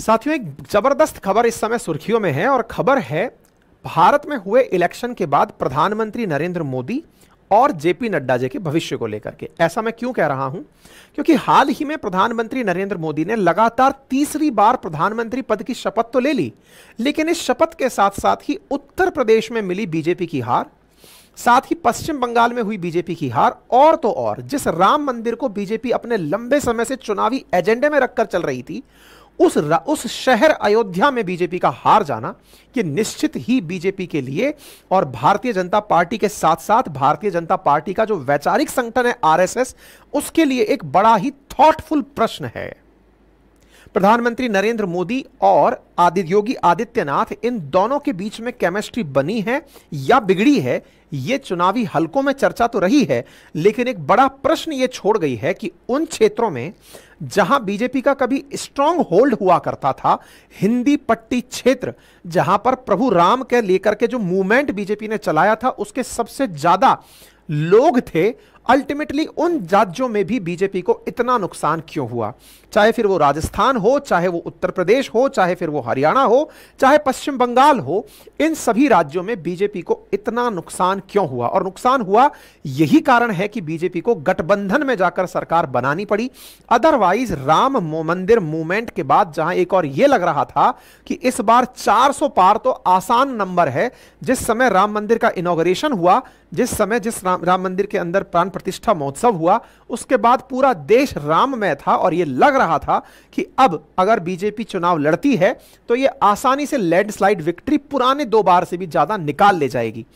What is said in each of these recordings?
साथियों एक जबरदस्त खबर इस समय सुर्खियों में है और खबर है भारत में हुए इलेक्शन के बाद प्रधानमंत्री नरेंद्र मोदी और जेपी नड्डा जी के भविष्य को लेकर के ऐसा मैं क्यों कह रहा हूं क्योंकि हाल ही में प्रधानमंत्री नरेंद्र मोदी ने लगातार तीसरी बार प्रधानमंत्री पद की शपथ तो ले ली लेकिन इस शपथ के साथ साथ ही उत्तर प्रदेश में मिली बीजेपी की हार साथ ही पश्चिम बंगाल में हुई बीजेपी की हार और तो और जिस राम मंदिर को बीजेपी अपने लंबे समय से चुनावी एजेंडे में रखकर चल रही थी उस उस शहर अयोध्या में बीजेपी का हार जाना ये निश्चित ही बीजेपी के लिए और भारतीय जनता पार्टी के साथ साथ भारतीय जनता पार्टी का जो वैचारिक संगठन है आरएसएस उसके लिए एक बड़ा ही थॉटफुल प्रश्न है प्रधानमंत्री नरेंद्र मोदी और आदि योगी आदित्यनाथ इन दोनों के बीच में केमिस्ट्री बनी है या बिगड़ी है ये चुनावी हलकों में चर्चा तो रही है लेकिन एक बड़ा प्रश्न ये छोड़ गई है कि उन क्षेत्रों में जहां बीजेपी का कभी स्ट्रांग होल्ड हुआ करता था हिंदी पट्टी क्षेत्र जहां पर प्रभु राम के लेकर के जो मूवमेंट बीजेपी ने चलाया था उसके सबसे ज्यादा लोग थे अल्टीमेटली उन राज्यों में भी बीजेपी को इतना नुकसान क्यों हुआ चाहे फिर वो राजस्थान हो चाहे वो उत्तर प्रदेश हो चाहे फिर वो हरियाणा हो चाहे पश्चिम बंगाल हो इन सभी राज्यों में बीजेपी को इतना नुकसान क्यों हुआ और नुकसान हुआ यही कारण है कि बीजेपी को गठबंधन में जाकर सरकार बनानी पड़ी अदरवाइज राम मंदिर मूवमेंट के बाद जहां एक और यह लग रहा था कि इस बार चार पार तो आसान नंबर है जिस समय राम मंदिर का इनोग्रेशन हुआ जिस समय जिस राम, राम मंदिर के अंदर प्राण प्रतिष्ठा महोत्सव हुआ उसके बाद पूरा देश राममय था और ये लग रहा था कि अब अगर बीजेपी चुनाव लड़ती है तो ये आसानी से लैंडस्लाइड विक्ट्री पुराने दो बार से भी ज्यादा निकाल ले जाएगी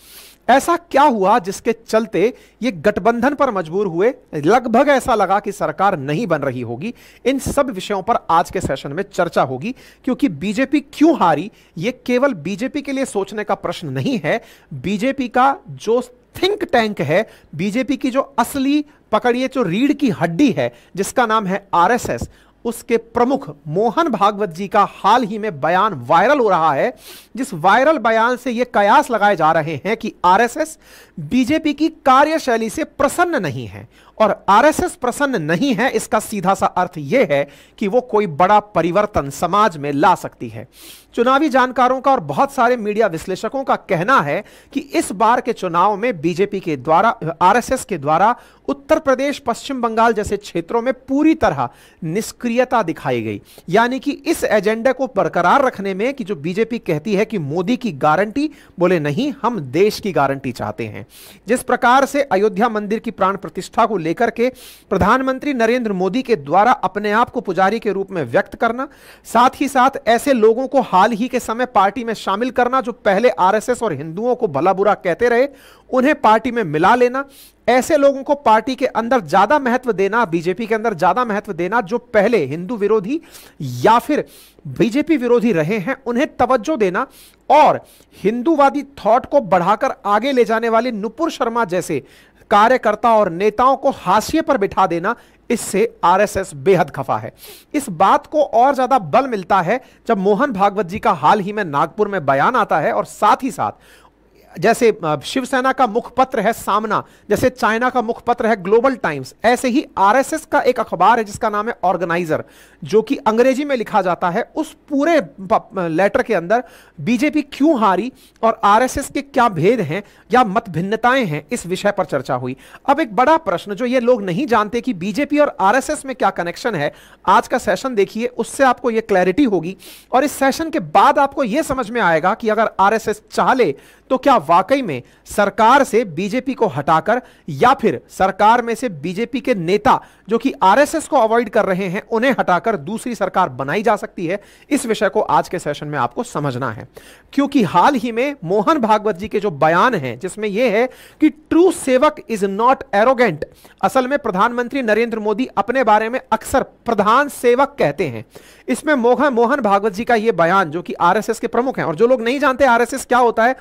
ऐसा क्या हुआ जिसके चलते ये गठबंधन पर मजबूर हुए लगभग ऐसा लगा कि सरकार नहीं बन रही होगी इन सब विषयों पर आज के सेशन में चर्चा होगी क्योंकि बीजेपी क्यों हारी ये केवल बीजेपी के लिए सोचने का प्रश्न नहीं है बीजेपी का जो थिंक टैंक है बीजेपी की जो असली पकड़िए जो रीढ़ की हड्डी है जिसका नाम है आरएसएस उसके प्रमुख मोहन भागवत जी का हाल ही में बयान वायरल हो रहा है जिस वायरल बयान से यह कयास लगाए जा रहे हैं कि आरएसएस बीजेपी की कार्यशैली से प्रसन्न नहीं है और आरएसएस प्रसन्न नहीं है इसका सीधा सा अर्थ यह है कि वो कोई बड़ा परिवर्तन समाज में ला सकती है चुनावी जानकारों का और बहुत सारे मीडिया विश्लेषकों का कहना है कि इस बार के चुनाव में बीजेपी के द्वारा आरएसएस के द्वारा उत्तर प्रदेश पश्चिम बंगाल जैसे क्षेत्रों में पूरी तरह निष्क्रियता दिखाई गई यानी कि इस एजेंडे को बरकरार रखने में कि जो बीजेपी कहती है कि मोदी की गारंटी बोले नहीं हम देश की गारंटी चाहते हैं हैं जिस प्रकार से अयोध्या मंदिर की प्राण प्रतिष्ठा को लेकर के प्रधानमंत्री नरेंद्र मोदी के द्वारा अपने आप को पुजारी के रूप में व्यक्त करना साथ ही साथ ऐसे लोगों को हाल ही के समय पार्टी में शामिल करना जो पहले आरएसएस और हिंदुओं को भला बुरा कहते रहे उन्हें पार्टी में मिला लेना ऐसे लोगों को पार्टी के अंदर ज्यादा महत्व देना बीजेपी के अंदर ज्यादा महत्व देना जो पहले हिंदू विरोधी या फिर बीजेपी विरोधी रहे हैं उन्हें तवज्जो देना और हिंदूवादी थॉट को बढ़ाकर आगे ले जाने वाले नुपुर शर्मा जैसे कार्यकर्ता और नेताओं को हाशिए पर बिठा देना इससे आरएसएस बेहद खफा है इस बात को और ज्यादा बल मिलता है जब मोहन भागवत जी का हाल ही में नागपुर में बयान आता है और साथ ही साथ जैसे शिवसेना का मुखपत्र है सामना जैसे चाइना का मुखपत्र है ग्लोबल टाइम्स ऐसे ही आरएसएस का एक अखबार है जिसका नाम है ऑर्गेनाइजर जो कि अंग्रेजी में लिखा जाता है उस पूरे लेटर के अंदर बीजेपी क्यों हारी और आरएसएस के क्या भेद हैं या मत भिन्नताएं हैं इस विषय पर चर्चा हुई अब एक बड़ा प्रश्न जो ये लोग नहीं जानते कि बीजेपी और आर में क्या कनेक्शन है आज का सेशन देखिए उससे आपको यह क्लैरिटी होगी और इस सेशन के बाद आपको यह समझ में आएगा कि अगर आर चाह ले तो क्या वाकई में सरकार से बीजेपी को हटाकर या फिर सरकार में से बीजेपी के नेता जो कि आरएसएस को अवॉइड कर रहे हैं उन्हें हटाकर दूसरी सरकार बनाई जा सकती है इस विषय को आज के सेशन में आपको समझना है क्योंकि हाल ही में मोहन भागवत जी के जो बयान हैं जिसमें यह है कि ट्रू सेवक इज नॉट एरोगेंट असल में प्रधानमंत्री नरेंद्र मोदी अपने बारे में अक्सर प्रधान सेवक कहते हैं इसमें मोहन मोहन भागवत जी का यह बयान जो कि आरएसएस के प्रमुख हैं और जो लोग नहीं जानते आरएसएस क्या होता है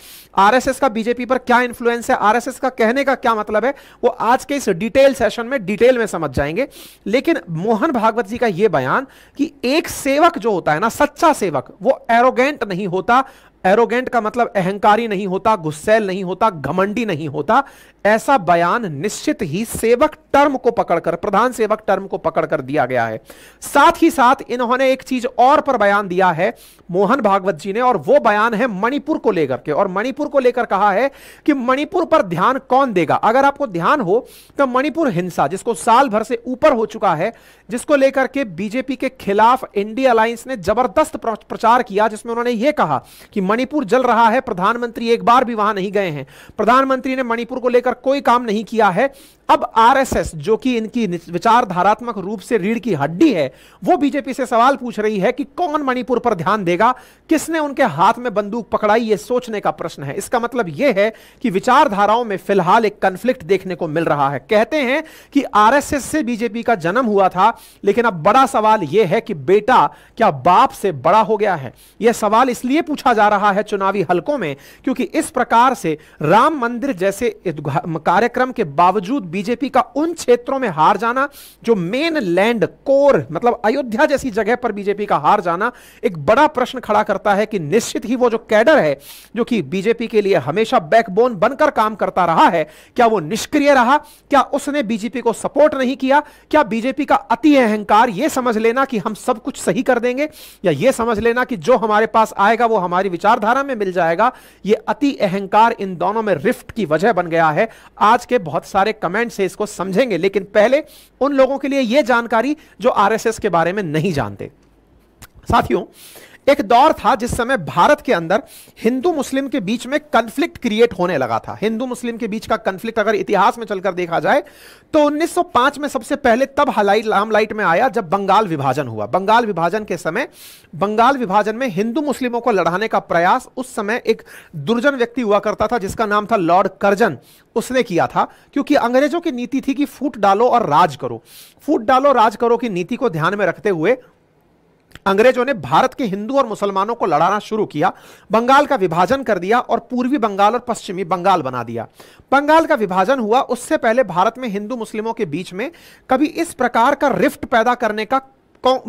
आरएसएस आरएसएस का बीजेपी पर क्या इन्फ्लुएंस है आरएसएस का कहने का क्या मतलब है वो आज के इस डिटेल सेशन में डिटेल में समझ जाएंगे लेकिन मोहन भागवत जी का यह बयान कि एक सेवक जो होता है ना सच्चा सेवक वो एरोगेंट नहीं होता एरोगेंट का मतलब अहंकारी नहीं होता गुस्सेल नहीं होता घमंडी नहीं होता ऐसा बयान निश्चित ही सेवक टर्म को पकड़कर प्रधान सेवक टर्म को पकड़कर दिया गया है साथ ही साथ इन्होंने एक चीज और पर बयान दिया है मोहन भागवत जी ने और वो बयान है मणिपुर को लेकर के और मणिपुर को लेकर कहा है कि मणिपुर पर ध्यान कौन देगा अगर आपको ध्यान हो तो मणिपुर हिंसा जिसको साल भर से ऊपर हो चुका है जिसको लेकर के बीजेपी के खिलाफ इंडिया अलायंस ने जबरदस्त प्रचार किया जिसमें उन्होंने यह कहा कि मणिपुर जल रहा है प्रधानमंत्री एक बार भी वहां नहीं गए हैं प्रधानमंत्री ने मणिपुर को लेकर कोई काम नहीं किया है अब आरएसएस जो कि इनकी विचारधारात्मक रूप से रीढ़ की हड्डी है वो बीजेपी से सवाल पूछ रही है कि कौन मणिपुर पर ध्यान देगा किसने उनके हाथ में बंदूक पकड़ाई ये सोचने का प्रश्न है इसका मतलब यह है कि विचारधाराओं में फिलहाल एक कंफ्लिक्ट देखने को मिल रहा है कहते हैं कि आरएसएस से बीजेपी का जन्म हुआ था लेकिन अब बड़ा सवाल यह है कि बेटा क्या बाप से बड़ा हो गया है यह सवाल इसलिए पूछा जा रहा है चुनावी हलकों में क्योंकि इस प्रकार से राम मंदिर जैसे कार्यक्रम के बावजूद बीजेपी का उन क्षेत्रों में हार जाना जो मेन लैंड कोर मतलब अयोध्या जैसी जगह पर बीजेपी का हार जाना एक बड़ा प्रश्न खड़ा करता है कि निश्चित ही वो जो कैडर है जो कि बीजेपी के लिए हमेशा बैकबोन बनकर काम करता रहा है क्या वो निष्क्रिय रहा क्या उसने बीजेपी को सपोर्ट नहीं किया क्या बीजेपी का अति अहंकार यह समझ लेना कि हम सब कुछ सही कर देंगे या यह समझ लेना कि जो हमारे पास आएगा वो हमारी विचारधारा में मिल जाएगा यह अति अहंकार इन दोनों में रिफ्ट की वजह बन गया है आज के बहुत सारे कमेंट पॉइंट से इसको समझेंगे लेकिन पहले उन लोगों के लिए यह जानकारी जो आरएसएस के बारे में नहीं जानते साथियों एक दौर था जिस समय भारत के अंदर हिंदू मुस्लिम के बीच में कंफ्लिक्ट क्रिएट होने लगा था हिंदू मुस्लिम के बीच का कंफ्लिक्ट अगर इतिहास में चलकर देखा जाए तो 1905 में सबसे पहले तब हलाई लाइट में आया जब बंगाल विभाजन हुआ बंगाल विभाजन के समय बंगाल विभाजन में हिंदू मुस्लिमों को लड़ाने का प्रयास उस समय एक दुर्जन व्यक्ति हुआ करता था जिसका नाम था लॉर्ड कर्जन उसने किया था क्योंकि अंग्रेजों की नीति थी कि फूट डालो और राज करो फूट डालो राज करो की नीति को ध्यान में रखते हुए अंग्रेजों ने भारत के हिंदू और मुसलमानों को लड़ाना शुरू किया बंगाल का विभाजन कर दिया और पूर्वी बंगाल और पश्चिमी बंगाल बना दिया बंगाल का विभाजन हुआ उससे पहले भारत में हिंदू मुस्लिमों के बीच में कभी इस प्रकार का रिफ्ट पैदा करने का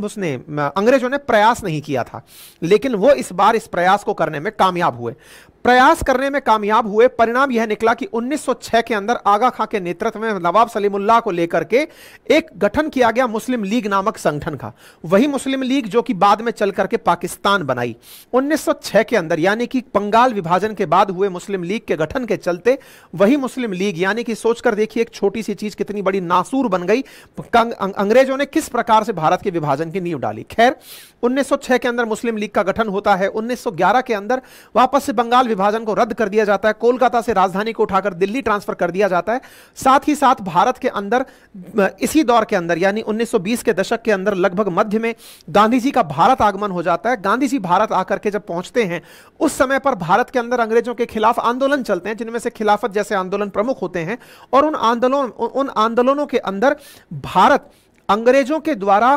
उसने अंग्रेजों ने प्रयास नहीं किया था लेकिन वो इस बार इस प्रयास को करने में कामयाब हुए प्रयास करने में कामयाब हुए परिणाम यह निकला कि 1906 के अंदर आगा खां के नेतृत्व में नवाब सलीमुल्लाह को लेकर के एक गठन किया गया मुस्लिम लीग नामक संगठन का वही मुस्लिम लीग जो कि बाद में चल करके पाकिस्तान बनाई 1906 के अंदर यानी कि बंगाल विभाजन के बाद हुए मुस्लिम लीग के गठन के चलते वही मुस्लिम लीग यानी कि सोचकर देखिए एक छोटी सी चीज कितनी बड़ी नासूर बन गई अं- अंग्रेजों ने किस प्रकार से भारत के विभाजन की नींव डाली खैर उन्नीस के अंदर मुस्लिम लीग का गठन होता है उन्नीस के अंदर वापस से बंगाल विभाजन को रद्द कर दिया जाता है कोलकाता से राजधानी को उठाकर दिल्ली ट्रांसफर कर दिया जाता है साथ ही साथ भारत के अंदर इसी दौर के अंदर यानी 1920 के दशक के अंदर लगभग मध्य में गांधी जी का भारत आगमन हो जाता है गांधी जी भारत आकर के जब पहुंचते हैं उस समय पर भारत के अंदर अंग्रेजों के खिलाफ आंदोलन चलते हैं जिनमें से खिलाफत जैसे आंदोलन प्रमुख होते हैं और उन आंदोलन उन आंदोलनों के अंदर भारत अंग्रेजों के द्वारा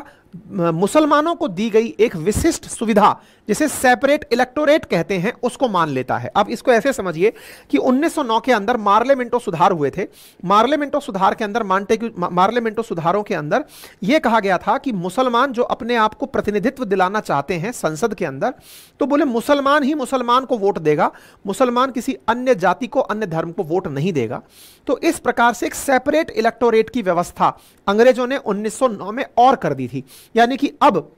मुसलमानों को दी गई एक विशिष्ट सुविधा जिसे सेपरेट इलेक्टोरेट कहते हैं उसको मान लेता है अब इसको ऐसे समझिए कि 1909 के अंदर मार्लियामेंटो सुधार हुए थे मार्लियामेंटो सुधार के अंदर मानते मांटे मार्लियामेंटो सुधारों के अंदर यह कहा गया था कि मुसलमान जो अपने आप को प्रतिनिधित्व दिलाना चाहते हैं संसद के अंदर तो बोले मुसलमान ही मुसलमान को वोट देगा मुसलमान किसी अन्य जाति को अन्य धर्म को वोट नहीं देगा तो इस प्रकार से एक सेपरेट इलेक्टोरेट की व्यवस्था अंग्रेजों ने उन्नीस में और कर दी थी यानी कि अब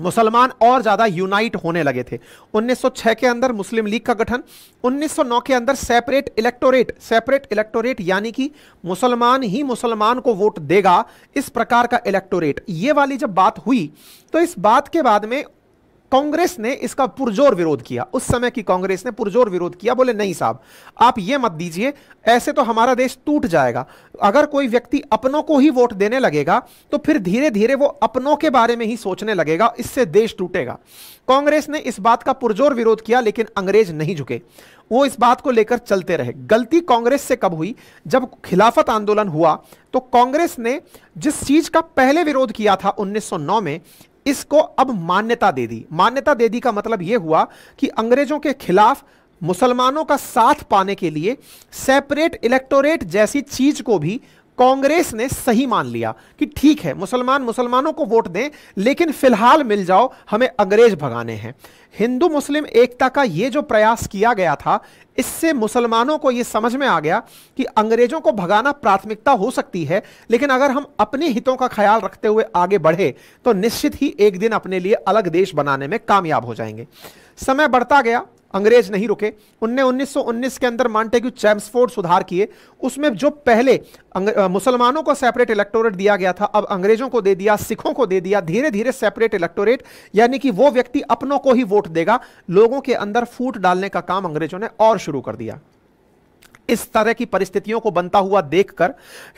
मुसलमान और ज़्यादा यूनाइट होने लगे थे 1906 के अंदर मुस्लिम लीग का गठन 1909 के अंदर सेपरेट इलेक्टोरेट सेपरेट इलेक्टोरेट यानी कि मुसलमान ही मुसलमान को वोट देगा इस प्रकार का इलेक्टोरेट ये वाली जब बात हुई तो इस बात के बाद में कांग्रेस ने इसका पुरजोर विरोध किया उस समय की कांग्रेस ने पुरजोर विरोध किया बोले नहीं साहब आप ये मत दीजिए ऐसे तो हमारा देश टूट जाएगा अगर कोई व्यक्ति अपनों को ही वोट देने लगेगा तो फिर धीरे धीरे वो अपनों के बारे में ही सोचने लगेगा इससे देश टूटेगा कांग्रेस ने इस बात का पुरजोर विरोध किया लेकिन अंग्रेज नहीं झुके वो इस बात को लेकर चलते रहे गलती कांग्रेस से कब हुई जब खिलाफत आंदोलन हुआ तो कांग्रेस ने जिस चीज का पहले विरोध किया था 1909 में इसको अब मान्यता दे दी मान्यता दे दी का मतलब यह हुआ कि अंग्रेजों के खिलाफ मुसलमानों का साथ पाने के लिए सेपरेट इलेक्टोरेट जैसी चीज को भी कांग्रेस ने सही मान लिया कि ठीक है मुसलमान मुसलमानों को वोट दें लेकिन फिलहाल मिल जाओ हमें अंग्रेज भगाने हैं हिंदू मुस्लिम एकता का ये जो प्रयास किया गया था इससे मुसलमानों को ये समझ में आ गया कि अंग्रेजों को भगाना प्राथमिकता हो सकती है लेकिन अगर हम अपने हितों का ख्याल रखते हुए आगे बढ़े तो निश्चित ही एक दिन अपने लिए अलग देश बनाने में कामयाब हो जाएंगे समय बढ़ता गया अंग्रेज नहीं रुके उनने 1919 के अंदर मांटेग्यू चैम्सफोर्ड सुधार किए उसमें जो पहले मुसलमानों को सेपरेट इलेक्टोरेट दिया गया था अब अंग्रेजों को दे दिया सिखों को दे दिया धीरे धीरे सेपरेट इलेक्टोरेट यानी कि वो व्यक्ति अपनों को ही वोट देगा लोगों के अंदर फूट डालने का काम अंग्रेजों ने और शुरू कर दिया इस तरह की परिस्थितियों को बनता हुआ देखकर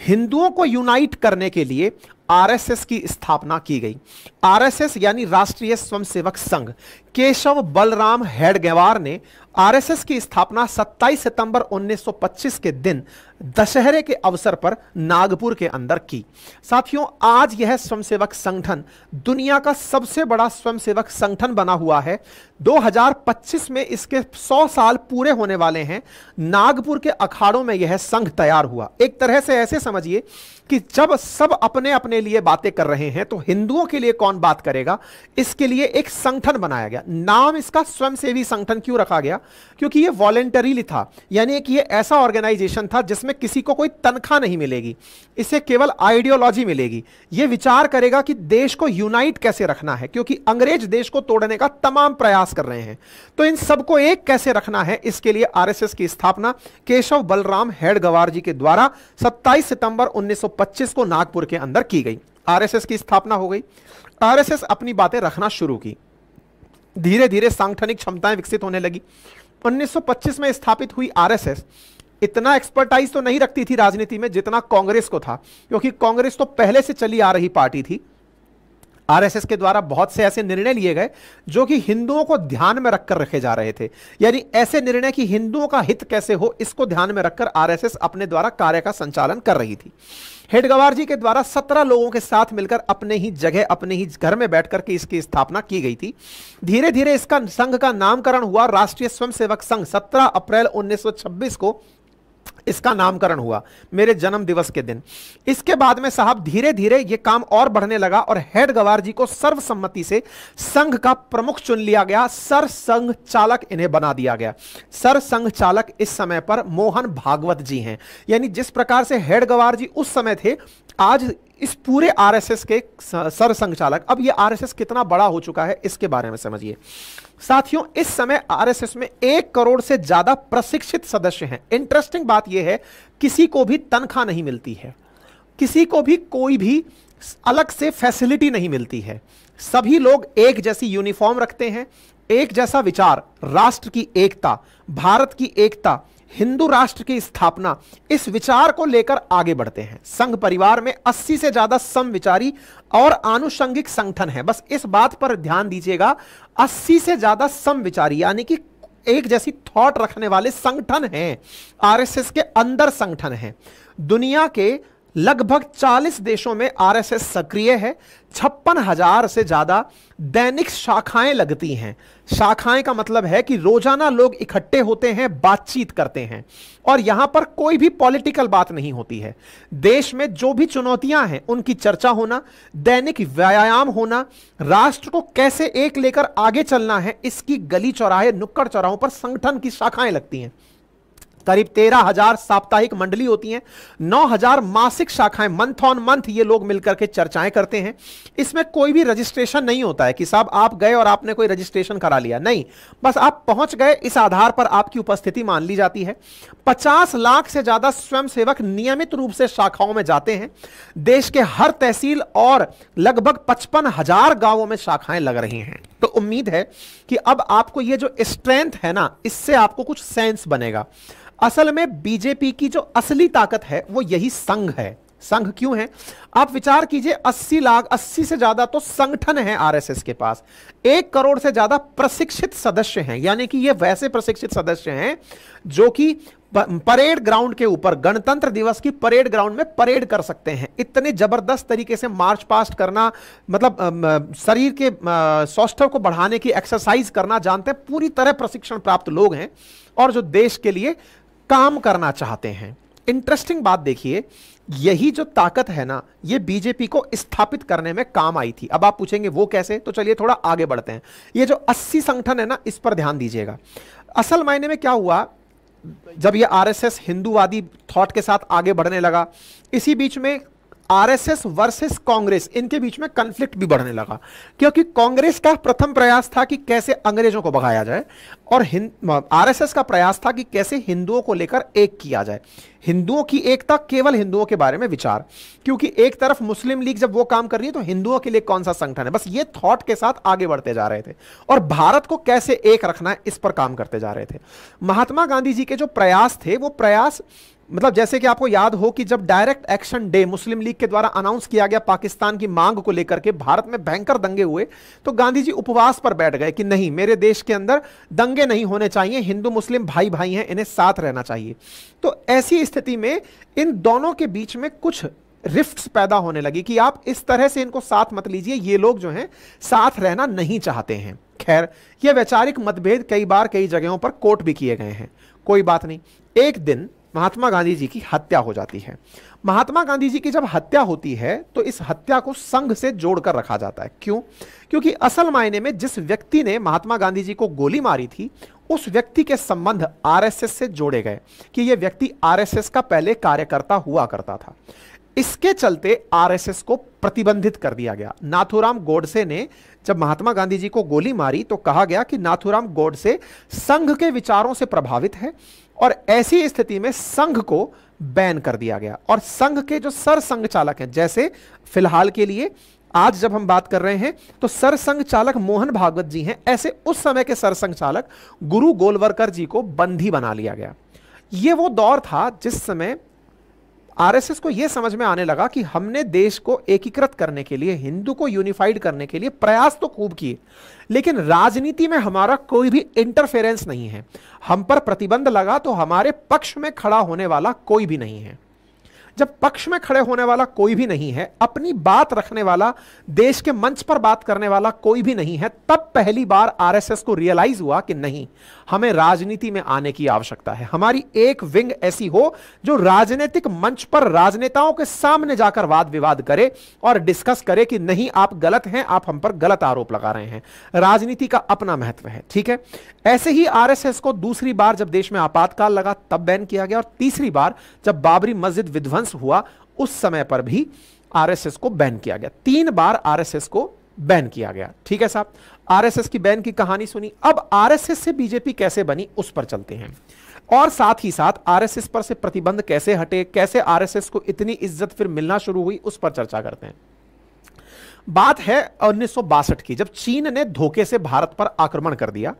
हिंदुओं को यूनाइट करने के लिए आरएसएस की स्थापना की गई आरएसएस यानी राष्ट्रीय स्वयंसेवक संघ केशव बलराम हेडगेवार ने आरएसएस की स्थापना 27 सितंबर 1925 के दिन दशहरे के अवसर पर नागपुर के अंदर की साथियों आज यह स्वयंसेवक संगठन दुनिया का सबसे बड़ा स्वयंसेवक संगठन बना हुआ है 2025 में इसके 100 साल पूरे होने वाले हैं नागपुर के अखाड़ों में यह संघ तैयार हुआ एक तरह से ऐसे समझिए कि जब सब अपने अपने लिए बातें कर रहे हैं तो हिंदुओं के लिए कौन बात करेगा इसके लिए एक संगठन बनाया गया नाम इसका स्वयंसेवी संगठन क्यों रखा गया क्योंकि ये वॉलेंटरीली था यानी कि ये ऐसा ऑर्गेनाइजेशन था जिसमें किसी को कोई तनख्वाह नहीं मिलेगी इसे केवल आइडियोलॉजी मिलेगी ये विचार करेगा कि देश को यूनाइट कैसे रखना है क्योंकि अंग्रेज देश को तोड़ने का तमाम प्रयास कर रहे हैं तो इन सबको एक कैसे रखना है इसके लिए आर की स्थापना केशव बलराम गवार जी के द्वारा सत्ताईस सितंबर उन्नीस 25 को नागपुर के अंदर की गई आरएसएस की स्थापना हो गई आरएसएस अपनी बातें रखना शुरू की धीरे धीरे सांगठनिक क्षमताएं विकसित होने लगी 1925 में स्थापित हुई आरएसएस इतना एक्सपर्टाइज तो नहीं रखती थी राजनीति में जितना कांग्रेस को था क्योंकि कांग्रेस तो पहले से चली आ रही पार्टी थी आरएसएस के द्वारा बहुत से ऐसे निर्णय लिए गए जो कि हिंदुओं को ध्यान में रखकर रखे जा रहे थे यानी ऐसे निर्णय कि हिंदुओं का हित कैसे हो इसको ध्यान में रखकर आरएसएस अपने द्वारा कार्य का संचालन कर रही थी हेडगवार जी के द्वारा सत्रह लोगों के साथ मिलकर अपने ही जगह अपने ही घर में बैठ करके इसकी स्थापना की गई थी धीरे धीरे इसका संघ का नामकरण हुआ राष्ट्रीय स्वयंसेवक संघ सत्रह अप्रैल 1926 को इसका नामकरण हुआ मेरे जन्म दिवस के दिन इसके बाद में साहब धीरे धीरे ये काम और बढ़ने लगा और हेड गवार जी को सर्वसम्मति से संघ का प्रमुख चुन लिया गया सर संघ चालक इन्हें बना दिया गया सर संघ चालक इस समय पर मोहन भागवत जी हैं यानी जिस प्रकार से हेड गवार जी उस समय थे आज इस पूरे आरएसएस के सर संचालक अब ये आरएसएस कितना बड़ा हो चुका है इसके बारे में समझिए साथियों इस समय आरएसएस में एक करोड़ से ज्यादा प्रशिक्षित सदस्य हैं इंटरेस्टिंग बात यह है किसी को भी तनख्वाह नहीं मिलती है किसी को भी कोई भी अलग से फैसिलिटी नहीं मिलती है सभी लोग एक जैसी यूनिफॉर्म रखते हैं एक जैसा विचार राष्ट्र की एकता भारत की एकता हिंदू राष्ट्र की स्थापना इस विचार को लेकर आगे बढ़ते हैं संघ परिवार में 80 से ज्यादा समविचारी और आनुषंगिक संगठन है बस इस बात पर ध्यान दीजिएगा 80 से ज्यादा समविचारी यानी कि एक जैसी थॉट रखने वाले संगठन हैं आरएसएस के अंदर संगठन हैं दुनिया के लगभग 40 देशों में आरएसएस सक्रिय है छप्पन हजार से ज्यादा दैनिक शाखाएं लगती हैं शाखाएं का मतलब है कि रोजाना लोग इकट्ठे होते हैं बातचीत करते हैं और यहां पर कोई भी पॉलिटिकल बात नहीं होती है देश में जो भी चुनौतियां हैं उनकी चर्चा होना दैनिक व्यायाम होना राष्ट्र को कैसे एक लेकर आगे चलना है इसकी गली चौराहे नुक्कड़ चौराहों पर संगठन की शाखाएं लगती हैं करीब तेरह हजार साप्ताहिक मंडली होती हैं नौ हजार मासिक शाखाएं मंथ ऑन मंथ ये लोग मिलकर के चर्चाएं करते हैं इसमें कोई भी रजिस्ट्रेशन नहीं होता है कि साहब आप गए और आपने कोई रजिस्ट्रेशन करा लिया नहीं बस आप पहुंच गए इस आधार पर आपकी उपस्थिति मान ली जाती है पचास लाख से ज्यादा स्वयंसेवक नियमित रूप से शाखाओं में जाते हैं देश के हर तहसील और लगभग पचपन हजार गांवों में शाखाएं लग रही हैं तो उम्मीद है कि अब आपको ये जो स्ट्रेंथ है ना इससे आपको कुछ सेंस बनेगा असल में बीजेपी की जो असली ताकत है वो यही संघ है संघ क्यों है आप विचार कीजिए 80 लाख 80 से ज्यादा तो संगठन है आरएसएस के पास एक करोड़ से ज्यादा प्रशिक्षित सदस्य हैं यानी कि ये वैसे प्रशिक्षित सदस्य हैं जो कि परेड ग्राउंड के ऊपर गणतंत्र दिवस की परेड ग्राउंड में परेड कर सकते हैं इतने जबरदस्त तरीके से मार्च पास्ट करना मतलब शरीर के सौष्ठव को बढ़ाने की एक्सरसाइज करना जानते हैं पूरी तरह प्रशिक्षण प्राप्त लोग हैं और जो देश के लिए काम करना चाहते हैं इंटरेस्टिंग बात देखिए यही जो ताकत है ना ये बीजेपी को स्थापित करने में काम आई थी अब आप पूछेंगे वो कैसे तो चलिए थोड़ा आगे बढ़ते हैं ये जो 80 संगठन है ना इस पर ध्यान दीजिएगा असल मायने में क्या हुआ जब ये आरएसएस हिंदूवादी थॉट के साथ आगे बढ़ने लगा इसी बीच में आरएसएस वर्सेस कांग्रेस इनके बीच में कंफ्लिक्ट भी बढ़ने लगा क्योंकि कांग्रेस का प्रथम प्रयास था कि कैसे अंग्रेजों को भगाया जाए और आरएसएस का प्रयास था कि कैसे हिंदुओं को लेकर एक किया जाए हिंदुओं की एकता केवल हिंदुओं के बारे में विचार क्योंकि एक तरफ मुस्लिम लीग जब वो काम कर रही है तो हिंदुओं के लिए कौन सा संगठन है बस ये थॉट के साथ आगे बढ़ते जा रहे थे और भारत को कैसे एक रखना है इस पर काम करते जा रहे थे महात्मा गांधी जी के जो प्रयास थे वो प्रयास मतलब जैसे कि आपको याद हो कि जब direct action day Muslim League के द्वारा अनाउंस किया गया पाकिस्तान की मांग को लेकर के भारत में भयंकर दंगे हुए तो गांधी जी उपवास पर बैठ गए कि नहीं मेरे देश के अंदर दंगे नहीं होने चाहिए हिंदू मुस्लिम भाई भाई हैं इन्हें साथ रहना चाहिए तो ऐसी स्थिति में इन दोनों के बीच में कुछ रिफ्ट पैदा होने लगी कि आप इस तरह से इनको साथ मत लीजिए ये लोग जो हैं साथ रहना नहीं चाहते हैं खैर ये वैचारिक मतभेद कई बार कई जगहों पर कोर्ट भी किए गए हैं कोई बात नहीं एक दिन महात्मा गांधी जी की हत्या हो जाती है महात्मा गांधी जी की जब हत्या होती है तो इस हत्या को संघ से जोड़कर रखा जाता है क्यों क्योंकि असल मायने में जिस व्यक्ति ने महात्मा गांधी जी को गोली मारी थी उस व्यक्ति के संबंध आरएसएस से जोड़े गए कि यह व्यक्ति आरएसएस का पहले कार्यकर्ता हुआ करता था इसके चलते आरएसएस को प्रतिबंधित कर दिया गया नाथुराम गोडसे ने जब महात्मा गांधी जी को गोली मारी तो कहा गया कि नाथुराम गोडसे संघ के विचारों से प्रभावित है और ऐसी स्थिति में संघ को बैन कर दिया गया और संघ के जो सर संघ चालक हैं जैसे फिलहाल के लिए आज जब हम बात कर रहे हैं तो सरसंघ चालक मोहन भागवत जी हैं ऐसे उस समय के संघ चालक गुरु गोलवरकर जी को बंधी बना लिया गया ये वो दौर था जिस समय आरएसएस को यह समझ में आने लगा कि हमने देश को एकीकृत करने के लिए हिंदू को यूनिफाइड करने के लिए प्रयास तो खूब किए लेकिन राजनीति में हमारा कोई भी इंटरफेरेंस नहीं है हम पर प्रतिबंध लगा तो हमारे पक्ष में खड़ा होने वाला कोई भी नहीं है जब पक्ष में खड़े होने वाला कोई भी नहीं है अपनी बात रखने वाला देश के मंच पर बात करने वाला कोई भी नहीं है तब पहली बार आरएसएस को रियलाइज हुआ कि नहीं हमें राजनीति में आने की आवश्यकता है हमारी एक विंग ऐसी हो जो राजनीतिक मंच पर राजनेताओं के सामने जाकर वाद विवाद करे और डिस्कस करे कि नहीं आप गलत हैं आप हम पर गलत आरोप लगा रहे हैं राजनीति का अपना महत्व है ठीक है ऐसे ही आरएसएस को दूसरी बार जब देश में आपातकाल लगा तब बैन किया गया और तीसरी बार जब बाबरी मस्जिद विध्वंस अनाउंस हुआ उस समय पर भी आरएसएस को बैन किया गया तीन बार आरएसएस को बैन किया गया ठीक है साहब आरएसएस की बैन की कहानी सुनी अब आरएसएस से बीजेपी कैसे बनी उस पर चलते हैं और साथ ही साथ आरएसएस पर से प्रतिबंध कैसे हटे कैसे आरएसएस को इतनी इज्जत फिर मिलना शुरू हुई उस पर चर्चा करते हैं बात है उन्नीस की जब चीन ने धोखे से भारत पर आक्रमण कर दिया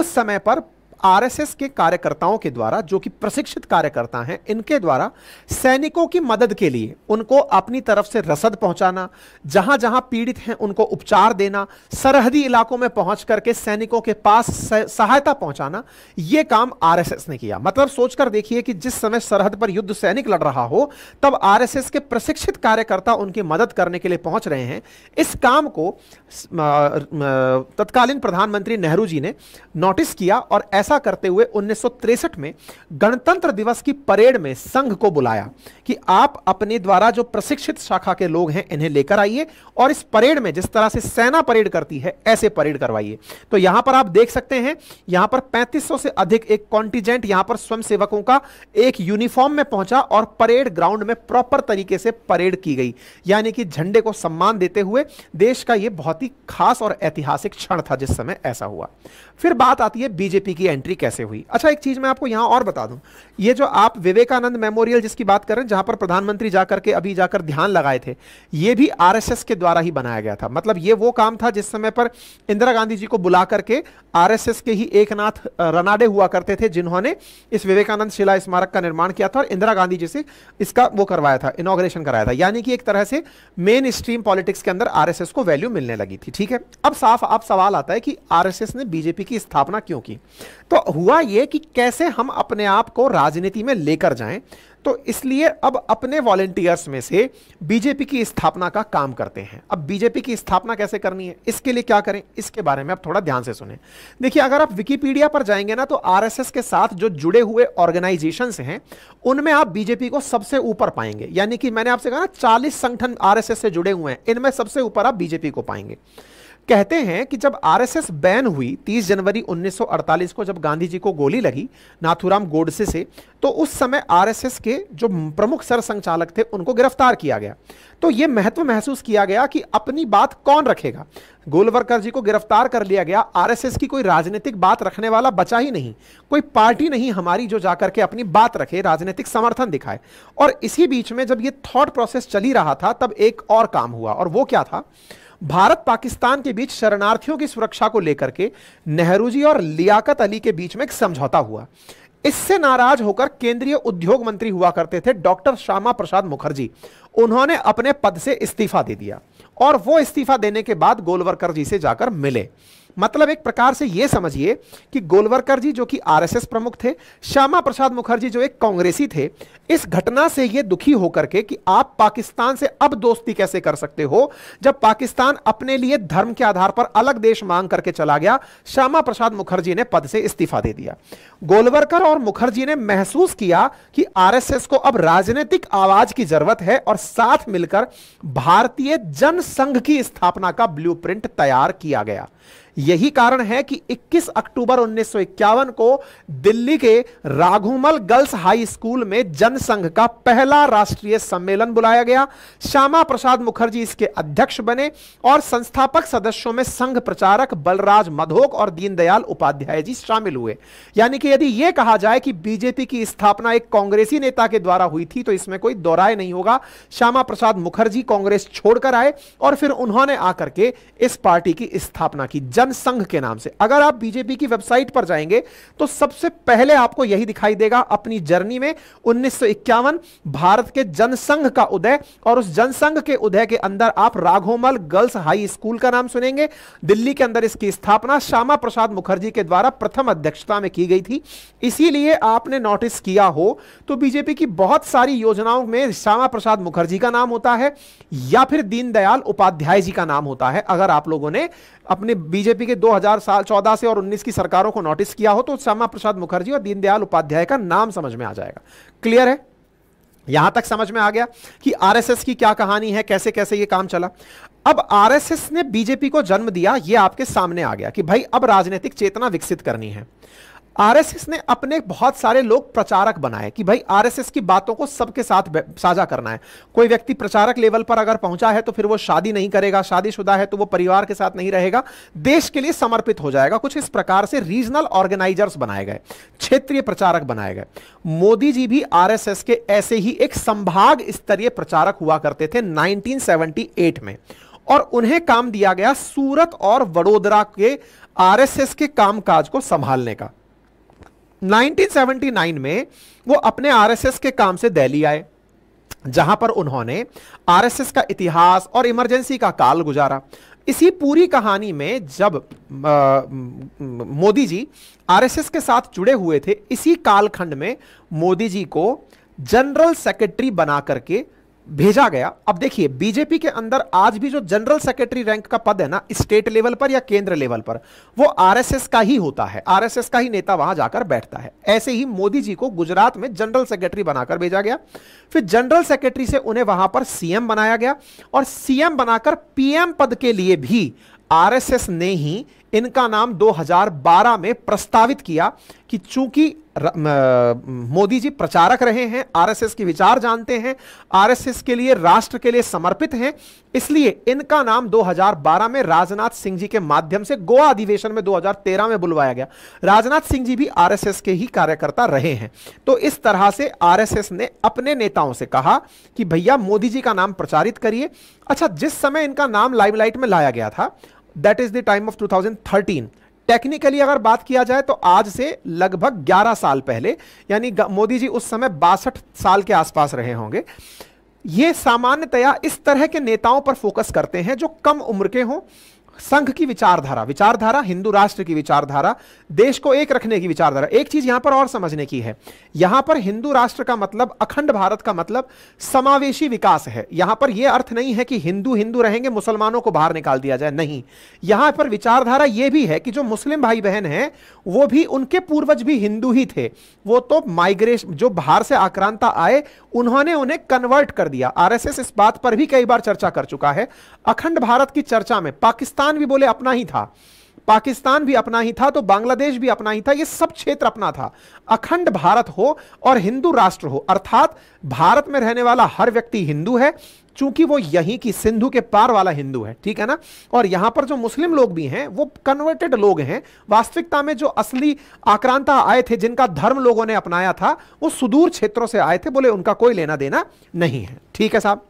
उस समय पर आरएसएस के कार्यकर्ताओं के द्वारा जो कि प्रशिक्षित कार्यकर्ता हैं इनके द्वारा सैनिकों की मदद के लिए उनको अपनी तरफ से रसद पहुंचाना जहां जहां पीड़ित हैं उनको उपचार देना सरहदी इलाकों में पहुंच करके सैनिकों के पास सहायता पहुंचाना यह काम आरएसएस ने किया मतलब सोचकर देखिए कि जिस समय सरहद पर युद्ध सैनिक लड़ रहा हो तब आर के प्रशिक्षित कार्यकर्ता उनकी मदद करने के लिए पहुंच रहे हैं इस काम को तत्कालीन प्रधानमंत्री नेहरू जी ने नोटिस किया और ऐसा प्रशंसा करते हुए उन्नीस में गणतंत्र दिवस की परेड में संघ को बुलाया कि आप अपने द्वारा जो प्रशिक्षित शाखा के लोग हैं इन्हें लेकर आइए और इस परेड में जिस तरह से सेना परेड करती है ऐसे परेड करवाइए तो यहां पर आप देख सकते हैं यहां पर 3500 से अधिक एक कॉन्टीजेंट यहां पर स्वयंसेवकों का एक यूनिफॉर्म में पहुंचा और परेड ग्राउंड में प्रॉपर तरीके से परेड की गई यानी कि झंडे को सम्मान देते हुए देश का यह बहुत ही खास और ऐतिहासिक क्षण था जिस समय ऐसा हुआ फिर बात आती है बीजेपी की एंट्री एंट्री कैसे हुई अच्छा एक चीज मैं आपको यहां और बता दूं ये जो आप विवेकानंद मेमोरियल जिसकी बात कर रहे हैं जहां पर प्रधानमंत्री जाकर के अभी जाकर ध्यान लगाए थे ये भी आरएसएस के द्वारा ही बनाया गया था मतलब ये वो काम था जिस समय पर इंदिरा गांधी जी को बुला करके आर के ही एक रनाडे हुआ करते थे जिन्होंने इस विवेकानंद शिला स्मारक का निर्माण किया था और इंदिरा गांधी जी से इसका वो करवाया था इनोग्रेशन कराया था यानी कि एक तरह से मेन स्ट्रीम पॉलिटिक्स के अंदर आर को वैल्यू मिलने लगी थी ठीक है अब साफ आप सवाल आता है कि आरएसएस ने बीजेपी की स्थापना क्यों की तो हुआ ये कि कैसे हम अपने आप को राजनीति में लेकर जाएं तो इसलिए अब अपने वॉलेंटियर्स में से बीजेपी की स्थापना का काम करते हैं अब बीजेपी की स्थापना कैसे करनी है इसके लिए क्या करें इसके बारे में आप थोड़ा ध्यान से सुने देखिए अगर आप विकीपीडिया पर जाएंगे ना तो आरएसएस के साथ जो जुड़े हुए ऑर्गेनाइजेशन हैं उनमें आप बीजेपी को सबसे ऊपर पाएंगे यानी कि मैंने आपसे कहा ना चालीस संगठन आर से जुड़े हुए हैं इनमें सबसे ऊपर आप बीजेपी को पाएंगे कहते हैं कि जब आरएसएस बैन हुई 30 जनवरी 1948 को जब गांधी जी को गोली लगी नाथुराम गोडसे से तो उस समय आरएसएस के जो प्रमुख सर संचालक थे उनको गिरफ्तार किया गया तो ये महत्व महसूस किया गया कि अपनी बात कौन रखेगा गोलवरकर जी को गिरफ्तार कर लिया गया आरएसएस की कोई राजनीतिक बात रखने वाला बचा ही नहीं कोई पार्टी नहीं हमारी जो जाकर के अपनी बात रखे राजनीतिक समर्थन दिखाए और इसी बीच में जब ये थॉट प्रोसेस चली रहा था तब एक और काम हुआ और वो क्या था भारत पाकिस्तान के बीच शरणार्थियों की सुरक्षा को लेकर के नेहरू जी और लियाकत अली के बीच में एक समझौता हुआ इससे नाराज होकर केंद्रीय उद्योग मंत्री हुआ करते थे डॉक्टर श्यामा प्रसाद मुखर्जी उन्होंने अपने पद से इस्तीफा दे दिया और वो इस्तीफा देने के बाद गोलवरकर जी से जाकर मिले मतलब एक प्रकार से यह समझिए कि गोलवरकर जी जो कि आरएसएस प्रमुख थे श्यामा प्रसाद मुखर्जी जो एक कांग्रेसी थे इस घटना से यह दुखी होकर के कि आप पाकिस्तान से अब दोस्ती कैसे कर सकते हो जब पाकिस्तान अपने लिए धर्म के आधार पर अलग देश मांग करके चला गया श्यामा प्रसाद मुखर्जी ने पद से इस्तीफा दे दिया गोलवरकर और मुखर्जी ने महसूस किया कि आरएसएस को अब राजनीतिक आवाज की जरूरत है और साथ मिलकर भारतीय जनसंघ की स्थापना का ब्लूप्रिंट तैयार किया गया यही कारण है कि 21 अक्टूबर 1951 को दिल्ली के राघुमल गर्ल्स हाई स्कूल में जनसंघ का पहला राष्ट्रीय सम्मेलन बुलाया गया श्यामा प्रसाद मुखर्जी इसके अध्यक्ष बने और संस्थापक सदस्यों में संघ प्रचारक बलराज मधोक और दीनदयाल उपाध्याय जी शामिल हुए यानी कि यदि यह कहा जाए कि बीजेपी की स्थापना एक कांग्रेसी नेता के द्वारा हुई थी तो इसमें कोई दोराय नहीं होगा श्यामा प्रसाद मुखर्जी कांग्रेस छोड़कर आए और फिर उन्होंने आकर के इस पार्टी की स्थापना की जब जनसंघ के नाम से अगर आप बीजेपी की वेबसाइट पर जाएंगे तो सबसे पहले आपको यही दिखाई देगा अपनी जर्नी में उन्नीस भारत के जनसंघ का उदय और उस जनसंघ के उदय के अंदर आप राघोमल गर्ल्स हाई स्कूल का नाम सुनेंगे दिल्ली के अंदर इसकी स्थापना श्यामा प्रसाद मुखर्जी के द्वारा प्रथम अध्यक्षता में की गई थी इसीलिए आपने नोटिस किया हो तो बीजेपी की बहुत सारी योजनाओं में श्यामा प्रसाद मुखर्जी का नाम होता है या फिर दीनदयाल उपाध्याय जी का नाम होता है अगर आप लोगों ने अपने बीजेपी बीजेपी के 2000 साल 14 से और 19 की सरकारों को नोटिस किया हो तो श्यामा प्रसाद मुखर्जी और दीनदयाल उपाध्याय का नाम समझ में आ जाएगा क्लियर है यहां तक समझ में आ गया कि आरएसएस की क्या कहानी है कैसे कैसे ये काम चला अब आरएसएस ने बीजेपी को जन्म दिया ये आपके सामने आ गया कि भाई अब राजनीतिक चेतना विकसित करनी है आरएसएस ने अपने बहुत सारे लोग प्रचारक बनाए कि भाई आरएसएस की बातों को सबके साथ साझा करना है कोई व्यक्ति प्रचारक लेवल पर अगर पहुंचा है तो फिर वो शादी नहीं करेगा शादीशुदा है तो वो परिवार के साथ नहीं रहेगा देश के लिए समर्पित हो जाएगा कुछ इस प्रकार से रीजनल ऑर्गेनाइजर्स बनाए गए क्षेत्रीय प्रचारक बनाए गए मोदी जी भी आर के ऐसे ही एक संभाग स्तरीय प्रचारक हुआ करते थे नाइनटीन में और उन्हें काम दिया गया सूरत और वडोदरा के आरएसएस के कामकाज को संभालने का 1979 में वो अपने आरएसएस के काम से दिल्ली आए जहां पर उन्होंने आरएसएस का इतिहास और इमरजेंसी का काल गुजारा इसी पूरी कहानी में जब मोदी जी आरएसएस के साथ जुड़े हुए थे इसी कालखंड में मोदी जी को जनरल सेक्रेटरी बना करके भेजा गया अब देखिए बीजेपी के अंदर आज भी जो जनरल सेक्रेटरी रैंक का पद है ना स्टेट लेवल पर या केंद्र लेवल पर वो आरएसएस का ही होता है आरएसएस का ही नेता वहां जाकर बैठता है ऐसे ही मोदी जी को गुजरात में जनरल सेक्रेटरी बनाकर भेजा गया फिर जनरल सेक्रेटरी से उन्हें वहां पर सीएम बनाया गया और सीएम बनाकर पीएम पद के लिए भी आरएसएस ने ही इनका नाम 2012 में प्रस्तावित किया कि चूंकि मोदी जी प्रचारक रहे हैं आरएसएस के विचार जानते हैं आरएसएस के लिए राष्ट्र के लिए समर्पित हैं इसलिए इनका नाम 2012 में राजनाथ सिंह जी के माध्यम से गोवा अधिवेशन में 2013 में बुलवाया गया राजनाथ सिंह जी भी आरएसएस के ही कार्यकर्ता रहे हैं तो इस तरह से आरएसएस ने अपने नेताओं से कहा कि भैया मोदी जी का नाम प्रचारित करिए अच्छा जिस समय इनका नाम लाइमलाइट में लाया गया था that is the time of 2013 technically अगर बात किया जाए तो आज से लगभग 11 साल पहले यानी मोदी जी उस समय बासठ साल के आसपास रहे होंगे ये सामान्यतया इस तरह के नेताओं पर फोकस करते हैं जो कम उम्र के हों संघ की विचारधारा विचारधारा हिंदू राष्ट्र की विचारधारा देश को एक रखने की विचारधारा एक चीज यहां पर और समझने की है यहां पर हिंदू राष्ट्र का मतलब अखंड भारत का मतलब समावेशी विकास है यहां पर यह अर्थ नहीं है कि हिंदू हिंदू रहेंगे मुसलमानों को बाहर निकाल दिया जाए नहीं यहां पर विचारधारा यह भी है कि जो मुस्लिम भाई बहन है वो भी उनके पूर्वज भी हिंदू ही थे वो तो माइग्रेशन जो बाहर से आक्रांता आए उन्होंने उन्हें कन्वर्ट कर दिया आरएसएस इस बात पर भी कई बार चर्चा कर चुका है अखंड भारत की चर्चा में पाकिस्तान पाकिस्तान भी बोले अपना ही था पाकिस्तान भी अपना ही था तो बांग्लादेश भी अपना ही था ये सब क्षेत्र अपना था अखंड भारत हो और हिंदू राष्ट्र हो अर्थात भारत में रहने वाला हर व्यक्ति हिंदू है चूंकि वो यहीं की सिंधु के पार वाला हिंदू है ठीक है ना और यहां पर जो मुस्लिम लोग भी हैं वो कन्वर्टेड लोग हैं वास्तविकता में जो असली आक्रांता आए थे जिनका धर्म लोगों ने अपनाया था वो सुदूर क्षेत्रों से आए थे बोले उनका कोई लेना देना नहीं है ठीक है साहब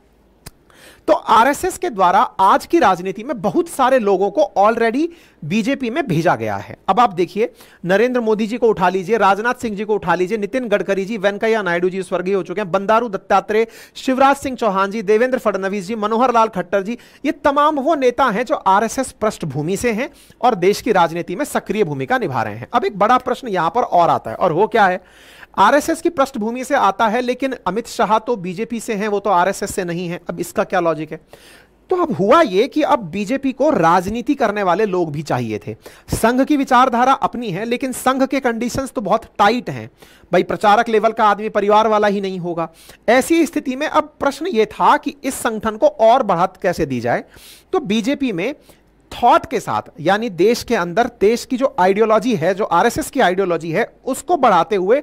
तो आरएसएस के द्वारा आज की राजनीति में बहुत सारे लोगों को ऑलरेडी बीजेपी में भेजा गया है अब आप देखिए नरेंद्र मोदी जी को उठा लीजिए राजनाथ सिंह जी को उठा लीजिए नितिन गडकरी जी वेंकैया नायडू जी स्वर्गीय हो चुके हैं बंदारू दत्तात्रेय शिवराज सिंह चौहान जी देवेंद्र फडणवीस जी मनोहर लाल खट्टर जी ये तमाम वो नेता हैं जो एस पृष्ठभूमि से हैं और देश की राजनीति में सक्रिय भूमिका निभा रहे हैं अब एक बड़ा प्रश्न यहां पर और आता है और वो क्या है आरएसएस की पृष्ठभूमि से आता है लेकिन अमित शाह तो बीजेपी से हैं वो तो आरएसएस से नहीं है अब इसका क्या लॉजिक है तो अब हुआ ये कि अब बीजेपी को राजनीति करने वाले लोग भी चाहिए थे संघ की विचारधारा अपनी है लेकिन संघ के कंडीशंस तो बहुत टाइट हैं भाई प्रचारक लेवल का आदमी परिवार वाला ही नहीं होगा ऐसी स्थिति में अब प्रश्न ये था कि इस संगठन को और बढ़त कैसे दी जाए तो बीजेपी में थॉट के साथ यानी देश के अंदर देश की जो आइडियोलॉजी है जो आरएसएस की आइडियोलॉजी है उसको बढ़ाते हुए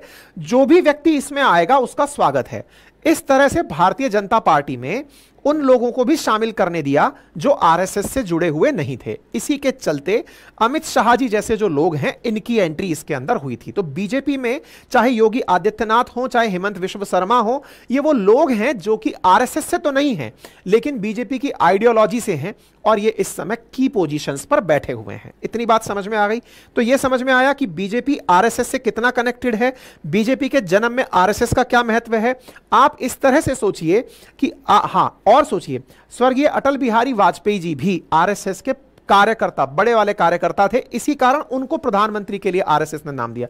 जो भी व्यक्ति इसमें आएगा उसका स्वागत है इस तरह से भारतीय जनता पार्टी में उन लोगों को भी शामिल करने दिया जो आरएसएस से जुड़े हुए नहीं थे इसी के चलते अमित शाह जी जैसे जो लोग हैं इनकी एंट्री इसके अंदर हुई थी तो बीजेपी में चाहे योगी आदित्यनाथ हो चाहे हेमंत विश्व शर्मा हो ये वो लोग हैं जो कि आरएसएस से तो नहीं है लेकिन बीजेपी की आइडियोलॉजी से हैं और ये इस समय की पोजिशन पर बैठे हुए हैं इतनी बात समझ में आ गई तो यह समझ में आया कि बीजेपी आर से कितना कनेक्टेड है बीजेपी के जन्म में आर का क्या महत्व है आप इस तरह से सोचिए कि हाँ और सोचिए स्वर्गीय अटल बिहारी वाजपेयी जी भी आरएसएस के कार्यकर्ता बड़े वाले कार्यकर्ता थे इसी कारण उनको प्रधानमंत्री के लिए आरएसएस ने नाम दिया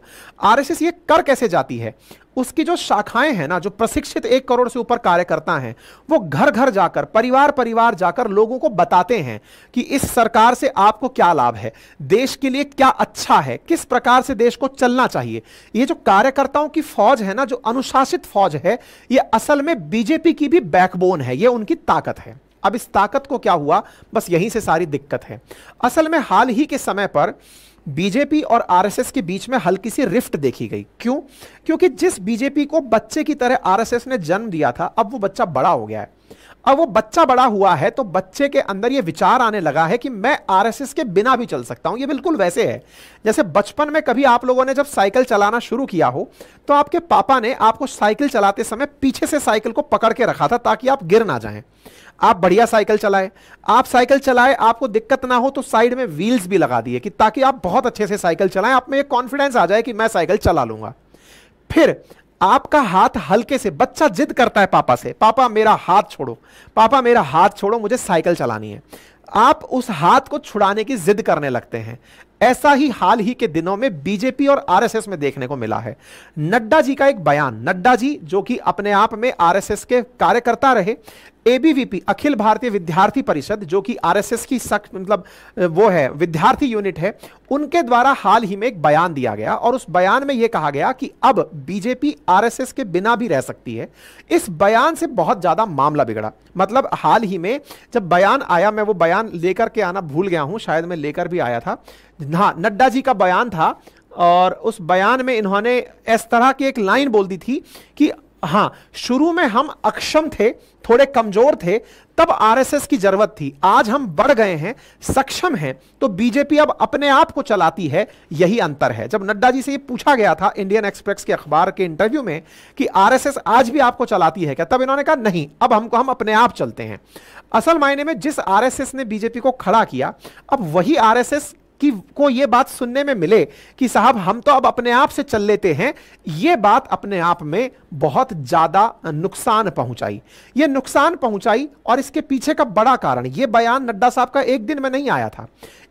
आरएसएस ये कर कैसे जाती है उसकी जो शाखाएं हैं ना जो प्रशिक्षित एक करोड़ से ऊपर कार्यकर्ता हैं वो घर घर जाकर परिवार परिवार जाकर लोगों को बताते हैं कि इस सरकार से आपको क्या लाभ है देश के लिए क्या अच्छा है किस प्रकार से देश को चलना चाहिए ये जो कार्यकर्ताओं की फौज है ना जो अनुशासित फौज है ये असल में बीजेपी की भी बैकबोन है ये उनकी ताकत है अब इस ताकत को क्या हुआ बस यहीं से सारी दिक्कत है असल में हाल ही के समय पर बीजेपी और आरएसएस के बीच में हल्की सी रिफ्ट देखी गई क्यों क्योंकि जिस बीजेपी को बच्चे की तरह आरएसएस ने जन्म दिया था अब वो बच्चा बड़ा हो गया है अब वो बच्चा बड़ा हुआ है तो बच्चे के अंदर ये विचार आने लगा है कि मैं आरएसएस के बिना भी चल सकता हूं ये बिल्कुल वैसे है जैसे बचपन में कभी आप लोगों ने जब साइकिल चलाना शुरू किया हो तो आपके पापा ने आपको साइकिल चलाते समय पीछे से साइकिल को पकड़ के रखा था ताकि आप गिर ना जाएं आप बढ़िया साइकिल चलाए आप साइकिल चलाए आपको दिक्कत ना हो तो साइड में व्हील्स भी लगा दिए कि ताकि आप बहुत अच्छे से साइकिल चलाएं आप में एक कॉन्फिडेंस आ जाए कि मैं साइकिल चला लूंगा फिर आपका हाथ हल्के से बच्चा जिद करता है पापा से पापा मेरा हाथ छोड़ो पापा मेरा हाथ छोड़ो मुझे साइकिल चलानी है आप उस हाथ को छुड़ाने की जिद करने लगते हैं ऐसा ही हाल ही के दिनों में बीजेपी और आरएसएस में देखने को मिला है नड्डा जी का एक बयान नड्डा जी जो कि अपने आप में आरएसएस के कार्यकर्ता रहे एबीवीपी अखिल भारतीय विद्यार्थी परिषद जो कि आरएसएस की सख्त मतलब वो है विद्यार्थी यूनिट है उनके द्वारा हाल ही में एक बयान दिया गया और उस बयान में यह कहा गया कि अब बीजेपी आरएसएस के बिना भी रह सकती है इस बयान से बहुत ज़्यादा मामला बिगड़ा मतलब हाल ही में जब बयान आया मैं वो बयान लेकर के आना भूल गया हूं शायद मैं लेकर भी आया था हाँ नड्डा जी का बयान था और उस बयान में इन्होंने इस तरह की एक लाइन बोल दी थी कि हाँ शुरू में हम अक्षम थे थोड़े कमजोर थे तब आरएसएस की जरूरत थी आज हम बढ़ गए हैं सक्षम हैं तो बीजेपी अब अपने आप को चलाती है यही अंतर है जब नड्डा जी से ये पूछा गया था इंडियन एक्सप्रेस के अखबार के इंटरव्यू में कि आरएसएस आज भी आपको चलाती है क्या तब इन्होंने कहा नहीं अब हमको हम अपने आप चलते हैं असल मायने में जिस आर ने बीजेपी को खड़ा किया अब वही आर कि को ये बात सुनने में मिले कि साहब हम तो अब अपने आप से चल लेते हैं ये बात अपने आप में बहुत ज़्यादा नुकसान पहुंचाई ये नुकसान पहुंचाई और इसके पीछे का बड़ा कारण ये बयान नड्डा साहब का एक दिन में नहीं आया था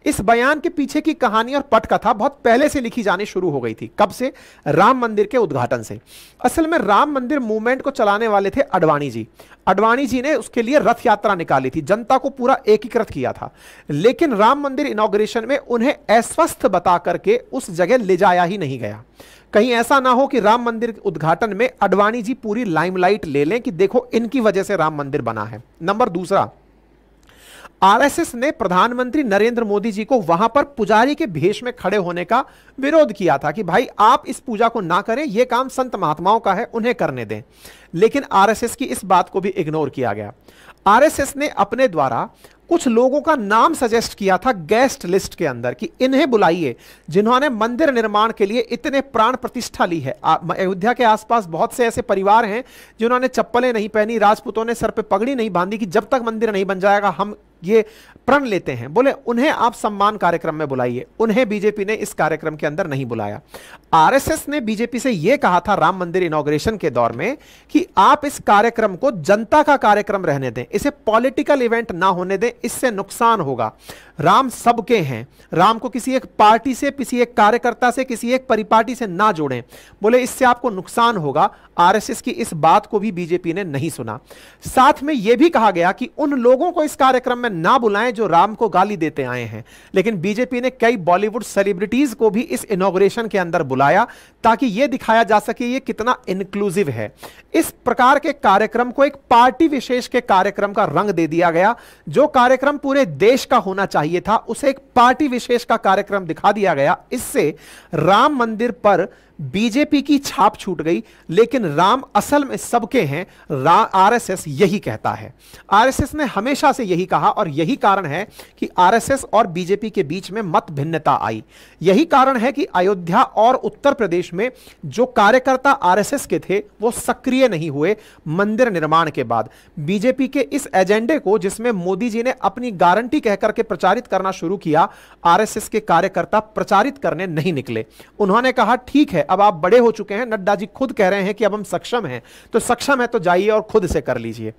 इस बयान के पीछे की कहानी और पटकथा बहुत पहले से लिखी जानी शुरू हो गई थी कब से राम मंदिर के उद्घाटन से असल में राम मंदिर मूवमेंट को चलाने वाले थे अडवाणी जी अडवाणी जी ने उसके लिए रथ यात्रा निकाली थी जनता को पूरा एकीकृत किया था लेकिन राम मंदिर इनोग्रेशन में उन्हें अस्वस्थ बता करके उस जगह ले जाया ही नहीं गया कहीं ऐसा ना हो कि राम मंदिर उद्घाटन में अडवाणी जी पूरी लाइमलाइट ले लें कि देखो इनकी वजह से राम मंदिर बना है नंबर दूसरा आरएसएस ने प्रधानमंत्री नरेंद्र मोदी जी को वहां पर पुजारी के भेष में खड़े होने का विरोध किया था कि भाई आप इस पूजा को ना करें यह काम संत महात्माओं का है उन्हें करने दें लेकिन आरएसएस की इस बात को भी इग्नोर किया गया आरएसएस ने अपने द्वारा कुछ लोगों का नाम सजेस्ट किया था गेस्ट लिस्ट के अंदर कि इन्हें बुलाइए जिन्होंने मंदिर निर्माण के लिए इतने प्राण प्रतिष्ठा ली है अयोध्या के आसपास बहुत से ऐसे परिवार हैं जिन्होंने चप्पलें नहीं पहनी राजपूतों ने सर पे पगड़ी नहीं बांधी कि जब तक मंदिर नहीं बन जाएगा हम ये प्रण लेते हैं बोले उन्हें आप सम्मान कार्यक्रम में बुलाइए उन्हें बीजेपी ने इस कार्यक्रम के अंदर नहीं बुलाया आरएसएस ने बीजेपी से यह कहा था राम मंदिर इनोग्रेशन के दौर में कि आप इस कार्यक्रम को जनता का कार्यक्रम रहने दें इसे पॉलिटिकल इवेंट ना होने दें इससे नुकसान होगा राम सबके हैं राम को किसी एक पार्टी से किसी एक कार्यकर्ता से किसी एक परिपाटी से ना जोड़ें बोले इससे आपको नुकसान होगा आरएसएस की इस बात को भी बीजेपी ने नहीं सुना साथ में यह भी कहा गया कि उन लोगों को इस कार्यक्रम में ना बुलाएं जो राम को गाली देते आए हैं लेकिन बीजेपी ने कई बॉलीवुड सेलिब्रिटीज को भी इस इनोग्रेशन के अंदर बुलाया ताकि यह दिखाया जा सके ये कितना इंक्लूसिव है इस प्रकार के कार्यक्रम को एक पार्टी विशेष के कार्यक्रम का रंग दे दिया गया जो कार्यक्रम पूरे देश का होना चाहिए चाहिए था उसे एक पार्टी विशेष का कार्यक्रम दिखा दिया गया इससे राम मंदिर पर बीजेपी की छाप छूट गई लेकिन राम असल में सबके हैं आरएसएस यही कहता है आरएसएस ने हमेशा से यही कहा और यही कारण है कि आरएसएस और बीजेपी के बीच में मत भिन्नता आई यही कारण है कि अयोध्या और उत्तर प्रदेश में जो कार्यकर्ता आरएसएस के थे वो सक्रिय नहीं हुए मंदिर निर्माण के बाद बीजेपी के इस एजेंडे को जिसमें मोदी जी ने अपनी गारंटी कहकर के प्रचारित करना शुरू किया आरएसएस के कार्यकर्ता प्रचारित करने नहीं निकले उन्होंने कहा ठीक है अब आप बड़े हो चुके हैं नड्डा जी खुद कह रहे हैं कि अब हम सक्षम हैं तो सक्षम है तो जाइए और खुद से कर लीजिए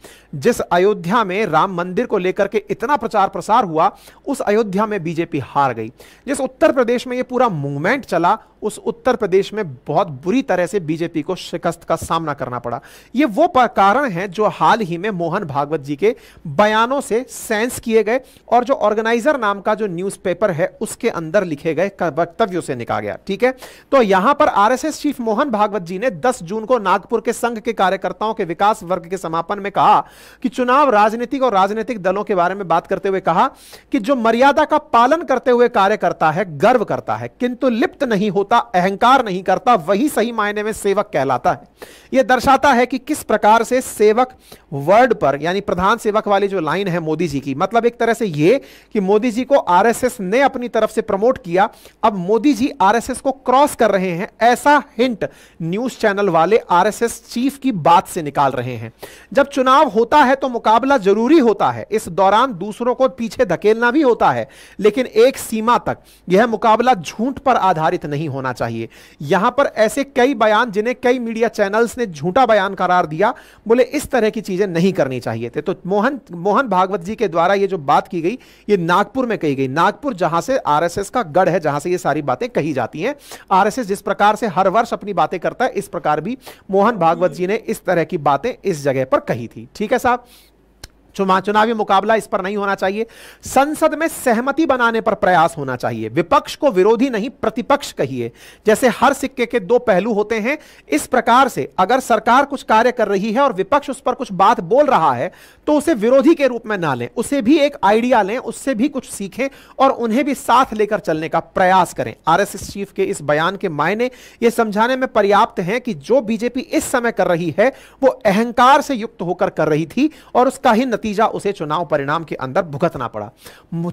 जिस अयोध्या में राम मंदिर को लेकर के इतना प्रचार प्रसार हुआ उस अयोध्या में बीजेपी हार गई जिस उत्तर प्रदेश में यह पूरा मूवमेंट चला उस उत्तर प्रदेश में बहुत बुरी तरह से बीजेपी को शिकस्त का सामना करना पड़ा ये वो कारण है जो हाल ही में मोहन भागवत जी के बयानों से सेंस किए गए और जो ऑर्गेनाइजर नाम का जो न्यूज़पेपर है उसके अंदर लिखे गए वक्तव्यों से निकाल गया ठीक है तो यहां पर आरएसएस चीफ मोहन भागवत जी ने दस जून को नागपुर के संघ के कार्यकर्ताओं के विकास वर्ग के समापन में कहा कि चुनाव राजनीतिक और राजनीतिक दलों के बारे में बात करते हुए कहा कि जो मर्यादा का पालन करते हुए कार्य करता है गर्व करता है किंतु लिप्त नहीं होता होता अहंकार नहीं करता वही सही मायने में सेवक कहलाता है यह दर्शाता है कि किस प्रकार से सेवक वर्ड पर यानी प्रधान सेवक वाली जो लाइन है मोदी जी की मतलब एक तरह से यह कि मोदी जी को आरएसएस ने अपनी तरफ से प्रमोट किया अब मोदी जी आरएसएस को क्रॉस कर रहे हैं ऐसा हिंट न्यूज चैनल वाले आरएसएस चीफ की बात से निकाल रहे हैं जब चुनाव होता है तो मुकाबला जरूरी होता है इस दौरान दूसरों को पीछे धकेलना भी होता है लेकिन एक सीमा तक यह मुकाबला झूठ पर आधारित नहीं होना होना चाहिए यहां पर ऐसे कई बयान जिन्हें कई मीडिया चैनल्स ने झूठा बयान करार दिया बोले इस तरह की चीजें नहीं करनी चाहिए थे तो मोहन मोहन भागवत जी के द्वारा ये जो बात की गई ये नागपुर में कही गई नागपुर जहां से आरएसएस का गढ़ है जहां से ये सारी बातें कही जाती हैं आरएसएस जिस प्रकार से हर वर्ष अपनी बातें करता है इस प्रकार भी मोहन भागवत जी ने इस तरह की बातें इस जगह पर कही थी ठीक है साहब चुनावी मुकाबला इस पर नहीं होना चाहिए संसद में सहमति बनाने पर प्रयास होना चाहिए विपक्ष को विरोधी नहीं प्रतिपक्ष कहिए जैसे हर सिक्के के दो पहलू होते हैं इस प्रकार से अगर सरकार कुछ कार्य कर रही है और विपक्ष उस पर कुछ बात बोल रहा है तो उसे विरोधी के रूप में ना लें उसे भी एक आइडिया लें उससे भी कुछ सीखें और उन्हें भी साथ लेकर चलने का प्रयास करें आर चीफ के इस बयान के मायने यह समझाने में पर्याप्त है कि जो बीजेपी इस समय कर रही है वो अहंकार से युक्त होकर कर रही थी और उसका ही नतीजा उसे चुनाव परिणाम के अंदर भुगतना पड़ा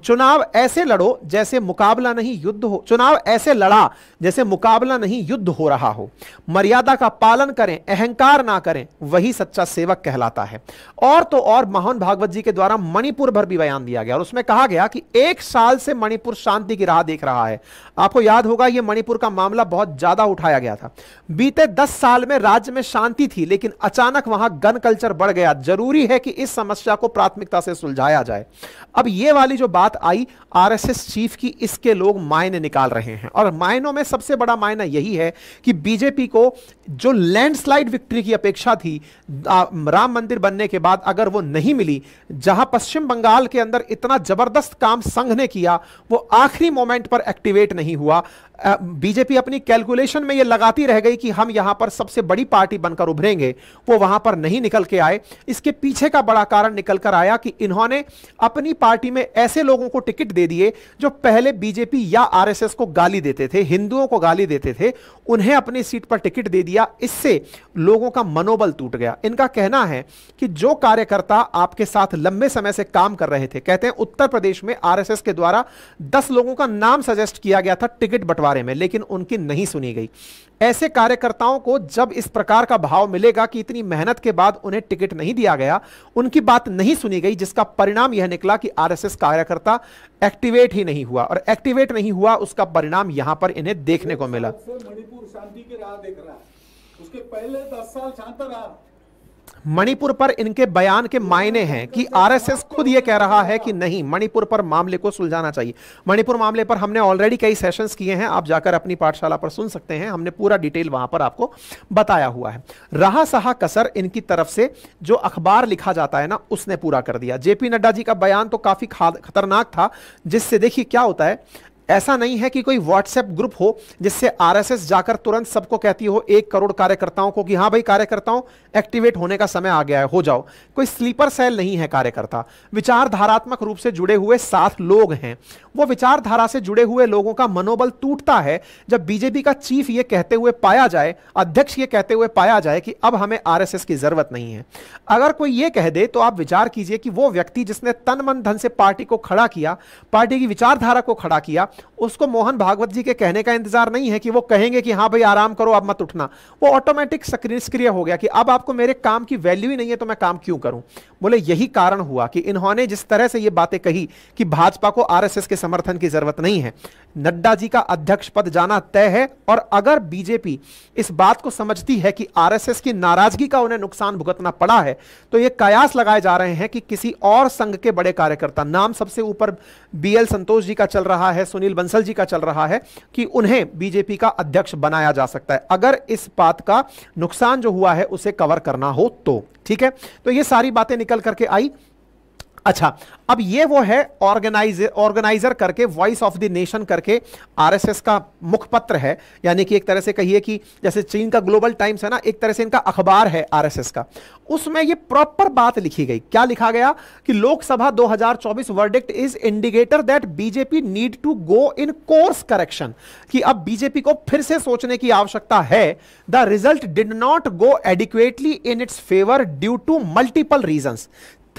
चुनाव ऐसे लड़ो जैसे मुकाबला नहीं युद्ध हो चुनाव ऐसे लड़ा जैसे मुकाबला नहीं युद्ध हो रहा हो मर्यादा का पालन करें अहंकार ना करें वही सच्चा सेवक कहलाता है और तो और महान भागवत जी के द्वारा मणिपुर भर भी बयान दिया गया और उसमें कहा गया कि एक साल से मणिपुर शांति की राह देख रहा है आपको याद होगा यह मणिपुर का मामला बहुत ज्यादा उठाया गया था बीते दस साल में राज्य में शांति थी लेकिन अचानक वहां गन कल्चर बढ़ गया जरूरी है कि इस समस्या को प्राथमिकता से सुलझाया जाए अब ये वाली जो बात आई आरएसएस चीफ की इसके लोग मायने निकाल रहे हैं और मायनों में सबसे बड़ा मायना यही है कि बीजेपी को जो लैंडस्लाइड विक्ट्री की अपेक्षा थी राम मंदिर बनने के बाद अगर वो नहीं मिली जहां पश्चिम बंगाल के अंदर इतना जबरदस्त काम संघ ने किया वो आखिरी मोमेंट पर एक्टिवेट नहीं हुआ बीजेपी अपनी कैलकुलेशन में ये लगाती रह गई कि हम यहां पर सबसे बड़ी पार्टी बनकर उभरेंगे वो वहां पर नहीं निकल के आए इसके पीछे का बड़ा कारण निकल कर आया कि इन्होंने अपनी पार्टी में ऐसे लोगों को टिकट दे दिए जो पहले बीजेपी या आरएसएस को गाली देते थे हिंदुओं को गाली देते थे उन्हें अपनी सीट पर टिकट दे दिया इससे लोगों का मनोबल टूट गया इनका कहना है कि जो कार्यकर्ता आपके साथ लंबे समय से काम कर रहे थे कहते हैं उत्तर प्रदेश में आर के द्वारा दस लोगों का नाम सजेस्ट किया गया था टिकट बंटवा बारे में लेकिन उनकी नहीं सुनी गई ऐसे कार्यकर्ताओं को जब इस प्रकार का भाव मिलेगा कि इतनी मेहनत के बाद उन्हें टिकट नहीं दिया गया उनकी बात नहीं सुनी गई जिसका परिणाम यह निकला कि आरएसएस कार्यकर्ता एक्टिवेट ही नहीं हुआ और एक्टिवेट नहीं हुआ उसका परिणाम यहां पर इन्हें देखने को मिला मणिपुर शांति की राह देख रहा है उसके पहले दस साल शांत रहा मणिपुर पर इनके बयान के मायने हैं कि आरएसएस खुद ये कह रहा है कि नहीं मणिपुर पर मामले को सुलझाना चाहिए मणिपुर मामले पर हमने ऑलरेडी कई सेशंस किए हैं आप जाकर अपनी पाठशाला पर सुन सकते हैं हमने पूरा डिटेल वहां पर आपको बताया हुआ है रहा सहा कसर इनकी तरफ से जो अखबार लिखा जाता है ना उसने पूरा कर दिया जेपी नड्डा जी का बयान तो काफी खतरनाक था जिससे देखिए क्या होता है ऐसा नहीं है कि कोई व्हाट्सएप ग्रुप हो जिससे आरएसएस जाकर तुरंत सबको कहती हो एक करोड़ कार्यकर्ताओं को कि हाँ भाई कार्यकर्ताओं एक्टिवेट होने का समय आ गया है हो जाओ कोई स्लीपर सेल नहीं है कार्यकर्ता विचारधारात्मक रूप से जुड़े हुए सात लोग हैं वो विचारधारा से जुड़े हुए लोगों का मनोबल टूटता है जब बीजेपी का चीफ ये कहते हुए पाया जाए अध्यक्ष ये कहते हुए पाया जाए कि अब हमें आरएसएस की जरूरत नहीं है अगर कोई ये कह दे तो आप विचार कीजिए कि वो व्यक्ति जिसने तन मन धन से पार्टी को खड़ा किया पार्टी की विचारधारा को खड़ा किया उसको मोहन भागवत जी के कहने का इंतजार नहीं है कि वो कहेंगे कि हाँ भाई आराम करो अब मत उठना वो ऑटोमेटिक सक्रिय हो गया कि अब आपको मेरे काम की वैल्यू ही नहीं है तो मैं काम क्यों करूं बोले यही कारण हुआ कि इन्होंने जिस तरह से ये बातें कही कि भाजपा को आरएसएस के समर्थन की जरूरत नहीं है नड्डा जी का अध्यक्ष पद जाना तय है और अगर बीजेपी इस बात को समझती है कि आरएसएस की नाराजगी का उन्हें नुकसान भुगतना पड़ा है तो ये कयास लगाए जा रहे हैं कि किसी और संघ के बड़े कार्यकर्ता नाम सबसे ऊपर बीएल संतोष जी का चल रहा है सुनील सुनील बंसल जी का चल रहा है कि उन्हें बीजेपी का अध्यक्ष बनाया जा सकता है अगर इस बात का नुकसान जो हुआ है उसे कवर करना हो तो ठीक है तो ये सारी बातें निकल करके आई अच्छा अब ये वो है ऑर्गेनाइजर ऑर्गेनाइजर करके वॉइस ऑफ द नेशन करके आरएसएस का मुखपत्र है यानी कि एक तरह से कहिए कि जैसे चीन का ग्लोबल टाइम्स है ना एक तरह से इनका अखबार है आरएसएस का उसमें ये प्रॉपर बात लिखी गई क्या लिखा गया कि Lok Sabha 2024 verdict is indicator that BJP need to go in course correction कि अब बीजेपी को फिर से सोचने की आवश्यकता है the result did not go adequately in its favour due to multiple reason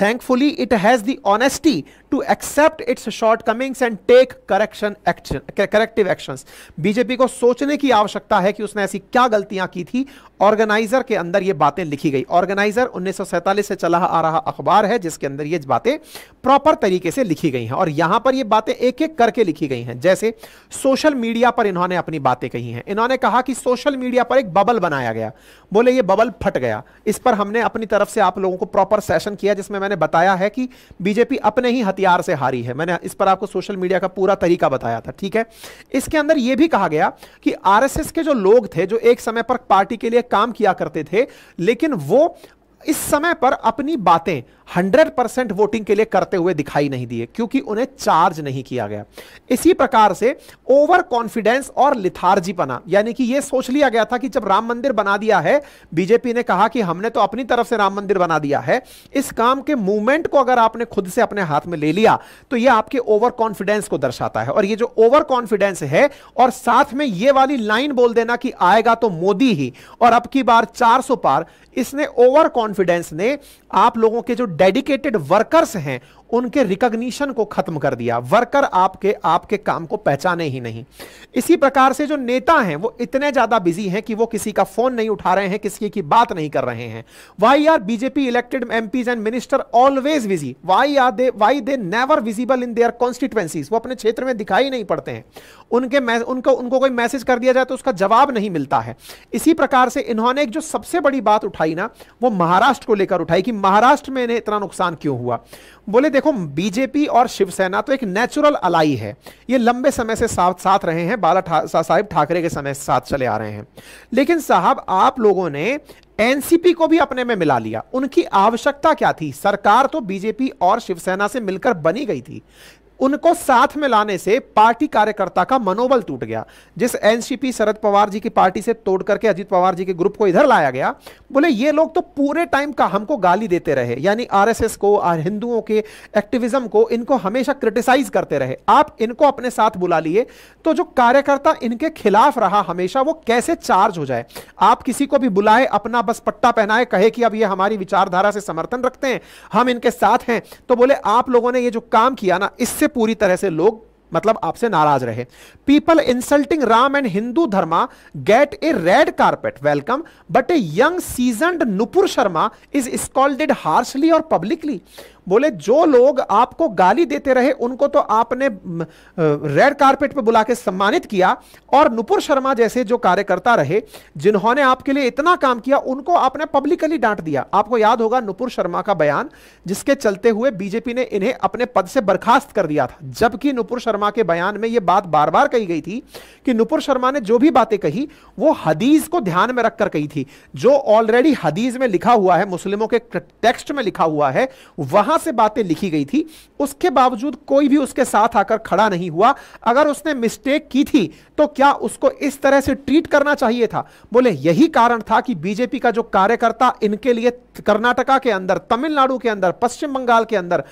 Thankfully, it has the honesty to accept its shortcomings and take correction action, corrective actions. bjp ko sochne ki आवश्यकता hai ki usne aisi kya galtiyan ki thi Organiser के अंदर ये बातें लिखी गई organiser उन्नीस से चला आ रहा अखबार है जिसके अंदर ये बातें प्रॉपर तरीके से लिखी गई हैं और यहां पर ये बातें एक एक करके लिखी गई हैं जैसे सोशल मीडिया पर इन्होंने अपनी बातें कही हैं इन्होंने कहा कि सोशल मीडिया पर एक बबल बनाया गया बोले ये बबल फट गया इस पर हमने अपनी तरफ से आप लोगों को प्रॉपर सेशन किया जिसमें मैंने बताया है कि बीजेपी अपने ही हथियार से हारी है मैंने इस पर आपको सोशल मीडिया का पूरा तरीका बताया था ठीक है इसके अंदर यह भी कहा गया कि आर के जो लोग थे जो एक समय पर पार्टी के लिए काम किया करते थे लेकिन वो इस समय पर अपनी बातें 100 परसेंट वोटिंग के लिए करते हुए दिखाई नहीं दिए क्योंकि उन्हें चार्ज नहीं किया गया इसी प्रकार से ओवर कॉन्फिडेंस और लिथार्जीपना यानी कि यह सोच लिया गया था कि जब राम मंदिर बना दिया है बीजेपी ने कहा कि हमने तो अपनी तरफ से राम मंदिर बना दिया है इस काम के मूवमेंट को अगर आपने खुद से अपने हाथ में ले लिया तो यह आपके ओवर कॉन्फिडेंस को दर्शाता है और ये जो ओवर कॉन्फिडेंस है और साथ में ये वाली लाइन बोल देना कि आएगा तो मोदी ही और अब की बार चार पार इसने ओवर कॉन्फिडेंस ने आप लोगों के जो डेडिकेटेड वर्कर्स हैं उनके रिकग्निशन को खत्म कर दिया वर्कर आपके आपके काम को पहचाने ही नहीं इसी प्रकार से जो नेता हैं वो इतने ज्यादा बिजी हैं कि वो किसी का फोन नहीं उठा रहे हैं किसी की बात नहीं कर रहे हैं why are BJP elected MPs and minister always busy why are they why they never visible in their constituencies वो अपने क्षेत्र में दिखाई नहीं पड़ते हैं उनके उनको उनको कोई मैसेज कर दिया जाए तो उसका जवाब नहीं मिलता है इसी प्रकार से इन्होंने एक जो सबसे बड़ी बात उठाई ना वो महाराष्ट्र को लेकर उठाई कि महाराष्ट्र में इन्हें इतना नुकसान क्यों हुआ बोले देखो बीजेपी और शिवसेना तो एक नेचुरल अलाई है ये लंबे समय से साथ साथ रहे हैं बाला था, साहिब ठाकरे के समय साथ चले आ रहे हैं लेकिन साहब आप लोगों ने एनसीपी को भी अपने में मिला लिया उनकी आवश्यकता क्या थी सरकार तो बीजेपी और शिवसेना से मिलकर बनी गई थी उनको साथ में लाने से पार्टी कार्यकर्ता का मनोबल टूट गया जिस एनसीपी शरद पवार जी की पार्टी से तोड़ करके अजीत पवार जी के ग्रुप को इधर लाया गया बोले ये लोग तो पूरे टाइम का हमको गाली देते रहे यानी आरएसएस को हिंदुओं के एक्टिविज्म को इनको हमेशा क्रिटिसाइज करते रहे आप इनको अपने साथ बुला लिए तो जो कार्यकर्ता इनके खिलाफ रहा हमेशा वो कैसे चार्ज हो जाए आप किसी को भी बुलाए अपना बस पट्टा पहनाए कहे कि अब ये हमारी विचारधारा से समर्थन रखते हैं हम इनके साथ हैं तो बोले आप लोगों ने ये जो काम किया ना इससे पूरी तरह से लोग मतलब आपसे नाराज रहे people insulting Ram and Hindu dharma get a red carpet welcome but a young season Nupur Sharma is scolded harshly और पब्लिकली बोले जो लोग आपको गाली देते रहे उनको तो आपने रेड कारपेट पर बुला के सम्मानित किया और नुपुर शर्मा जैसे जो कार्यकर्ता रहे जिन्होंने आपके लिए इतना काम किया उनको आपने पब्लिकली डांट दिया आपको याद होगा नुपुर शर्मा का बयान जिसके चलते हुए बीजेपी ने इन्हें अपने पद से बर्खास्त कर दिया था जबकि नुपुर शर्मा के बयान में यह बात बार बार कही गई थी कि नुपुर शर्मा ने जो भी बातें कही वो हदीज को ध्यान में रखकर कही थी जो ऑलरेडी हदीज में लिखा हुआ है मुस्लिमों के टेक्स्ट में लिखा हुआ है वह यहां से बातें लिखी गई थी उसके बावजूद कोई भी उसके साथ आकर खड़ा नहीं हुआ अगर उसने मिस्टेक की थी तो क्या उसको इस तरह से ट्रीट करना चाहिए था बोले यही कारण था कि बीजेपी का जो कार्यकर्ता इनके लिए कर्नाटका के अंदर तमिलनाडु के अंदर पश्चिम बंगाल के अंदर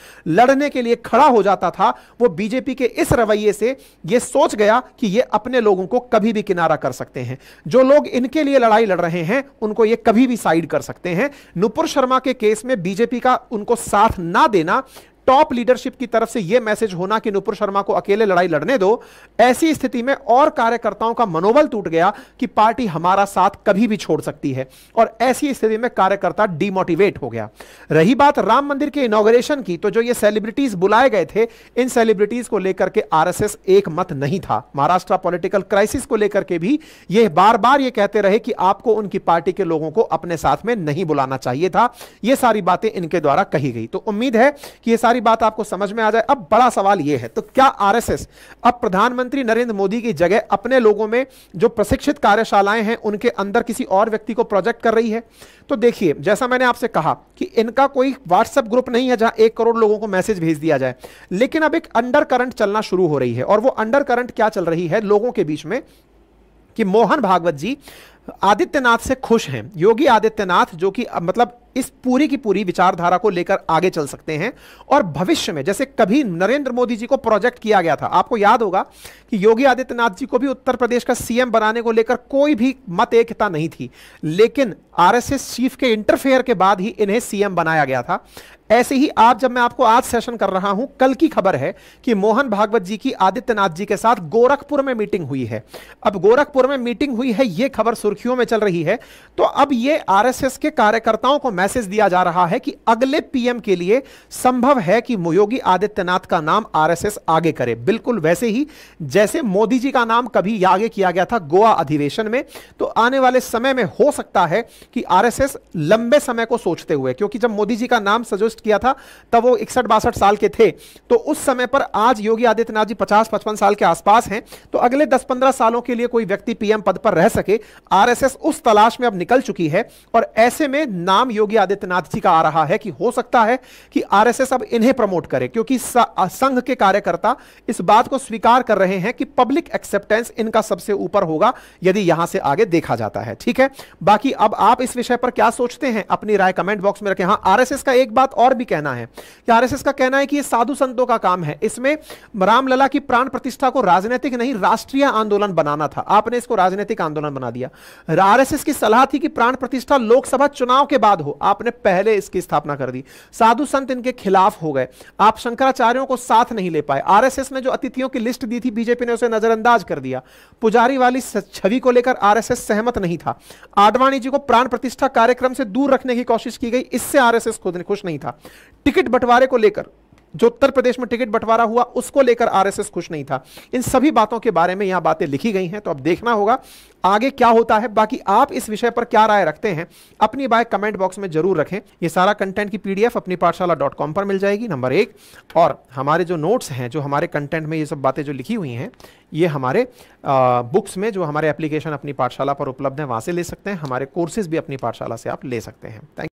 लड़ने के लिए खड़ा हो जाता था वो बीजेपी के इस रवैये से ये सोच गया कि ये अपने लोगों को कभी भी किनारा कर सकते हैं जो लोग इनके लिए लड़ाई लड़ रहे हैं उनको ये कभी भी साइड कर सकते हैं नुपुर शर्मा के केस में बीजेपी का उनको साथ ना देना टॉप लीडरशिप की तरफ से यह मैसेज होना कि नुपुर शर्मा को अकेले लड़ाई लड़ने दो ऐसी स्थिति में और कार्यकर्ताओं का मनोबल टूट गया कि पार्टी हमारा साथ कभी भी छोड़ सकती है और ऐसी स्थिति में कार्यकर्ता डिमोटिवेट हो गया रही बात राम मंदिर के इनोग्रेशन की तो जो ये सेलिब्रिटीज बुलाए गए थे इन सेलिब्रिटीज को लेकर के आरएसएस एक मत नहीं था महाराष्ट्र पॉलिटिकल क्राइसिस को लेकर के भी ये बार बार ये कहते रहे कि आपको उनकी पार्टी के लोगों को अपने साथ में नहीं बुलाना चाहिए था यह सारी बातें इनके द्वारा कही गई तो उम्मीद है कि यह सारी सारी बात आपको समझ में आ जाए अब बड़ा सवाल यह है तो क्या आरएसएस अब प्रधानमंत्री नरेंद्र मोदी की जगह अपने लोगों में जो प्रशिक्षित कार्यशालाएं हैं उनके अंदर किसी और व्यक्ति को प्रोजेक्ट कर रही है तो देखिए जैसा मैंने आपसे कहा कि इनका कोई व्हाट्सएप ग्रुप नहीं है जहां एक करोड़ लोगों को मैसेज भेज दिया जाए लेकिन अब एक अंडर करंट चलना शुरू हो रही है और वो अंडर करंट क्या चल रही है लोगों के बीच में कि मोहन भागवत जी आदित्यनाथ से खुश हैं योगी आदित्यनाथ जो कि मतलब इस पूरी की पूरी विचारधारा को लेकर आगे चल सकते हैं और भविष्य में जैसे कभी नरेंद्र मोदी जी को प्रोजेक्ट किया गया था आपको याद होगा कि योगी आदित्यनाथ जी को भी उत्तर प्रदेश का सीएम बनाने को लेकर कोई भी मत एकता नहीं थी लेकिन आरएसएस चीफ के इंटरफेयर के बाद ही इन्हें सीएम बनाया गया था ऐसे ही आज जब मैं आपको आज सेशन कर रहा हूं कल की खबर है कि मोहन भागवत जी की आदित्यनाथ जी के साथ गोरखपुर में मीटिंग हुई है अब गोरखपुर में मीटिंग हुई है यह खबर सुर्खियों में चल रही है तो अब यह आरएसएस के कार्यकर्ताओं को मैसेज दिया जा रहा है कि अगले पीएम के लिए संभव है कि योगी आदित्यनाथ का नाम आरएसएस आगे करे बिल्कुल वैसे ही जैसे मोदी जी का नाम कभी आगे किया गया था गोवा अधिवेशन में तो आने वाले समय में हो सकता है कि आरएसएस लंबे समय को सोचते हुए क्योंकि जब मोदी जी का नाम सजेस्ट पोस्ट किया था तब वो इकसठ बासठ साल के थे तो उस समय पर आज योगी आदित्यनाथ जी पचास पचपन साल के आसपास हैं तो अगले दस पंद्रह सालों के लिए कोई व्यक्ति पीएम पद पर रह सके आरएसएस उस तलाश में अब निकल चुकी है और ऐसे में नाम योगी आदित्यनाथ जी का आ रहा है कि हो सकता है कि आरएसएस अब इन्हें प्रमोट करे क्योंकि संघ के कार्यकर्ता इस बात को स्वीकार कर रहे हैं कि पब्लिक एक्सेप्टेंस इनका सबसे ऊपर होगा यदि यहां से आगे देखा जाता है ठीक है बाकी अब आप इस विषय पर क्या सोचते हैं अपनी राय कमेंट बॉक्स में रखें हाँ आरएसएस का एक बात और और भी कहना है कि आरएसएस का कहना है कि ये साधु संतों का काम है इसमें रामलला की प्राण प्रतिष्ठा को राजनीतिक नहीं राष्ट्रीय आंदोलन बनाना था आपने इसको राजनीतिक आंदोलन बना दिया आरएसएस की सलाह थी कि प्राण प्रतिष्ठा लोकसभा चुनाव के बाद हो आपने पहले इसकी स्थापना कर दी साधु संत इनके खिलाफ हो गए आप शंकराचार्यों को साथ नहीं ले पाए आरएसएस ने जो अतिथियों की लिस्ट दी थी बीजेपी ने उसे नजरअंदाज कर दिया पुजारी वाली छवि को लेकर आरएसएस सहमत नहीं था आडवाणी जी को प्राण प्रतिष्ठा कार्यक्रम से दूर रखने की कोशिश की गई इससे आरएसएस खुद खुश नहीं था टिकट बंटवारे को लेकर जो उत्तर प्रदेश में टिकट बंटवारा हुआ उसको लेकर आरएसएस खुश नहीं था इन सभी बातों के बारे में यहां बातें लिखी गई हैं तो अब देखना होगा आगे क्या होता है बाकी आप इस विषय पर क्या राय रखते हैं अपनी बाय कमेंट बॉक्स में जरूर रखें ये सारा कंटेंट की पीडीएफ अपनी पाठशाला डॉट कॉम पर मिल जाएगी नंबर एक और हमारे जो नोट्स हैं जो हमारे कंटेंट में ये सब बातें जो लिखी हुई हैं ये हमारे आ, बुक्स में जो हमारे एप्लीकेशन अपनी पाठशाला पर उपलब्ध है वहां से ले सकते हैं हमारे कोर्सेज भी अपनी पाठशाला से आप ले सकते हैं थैंक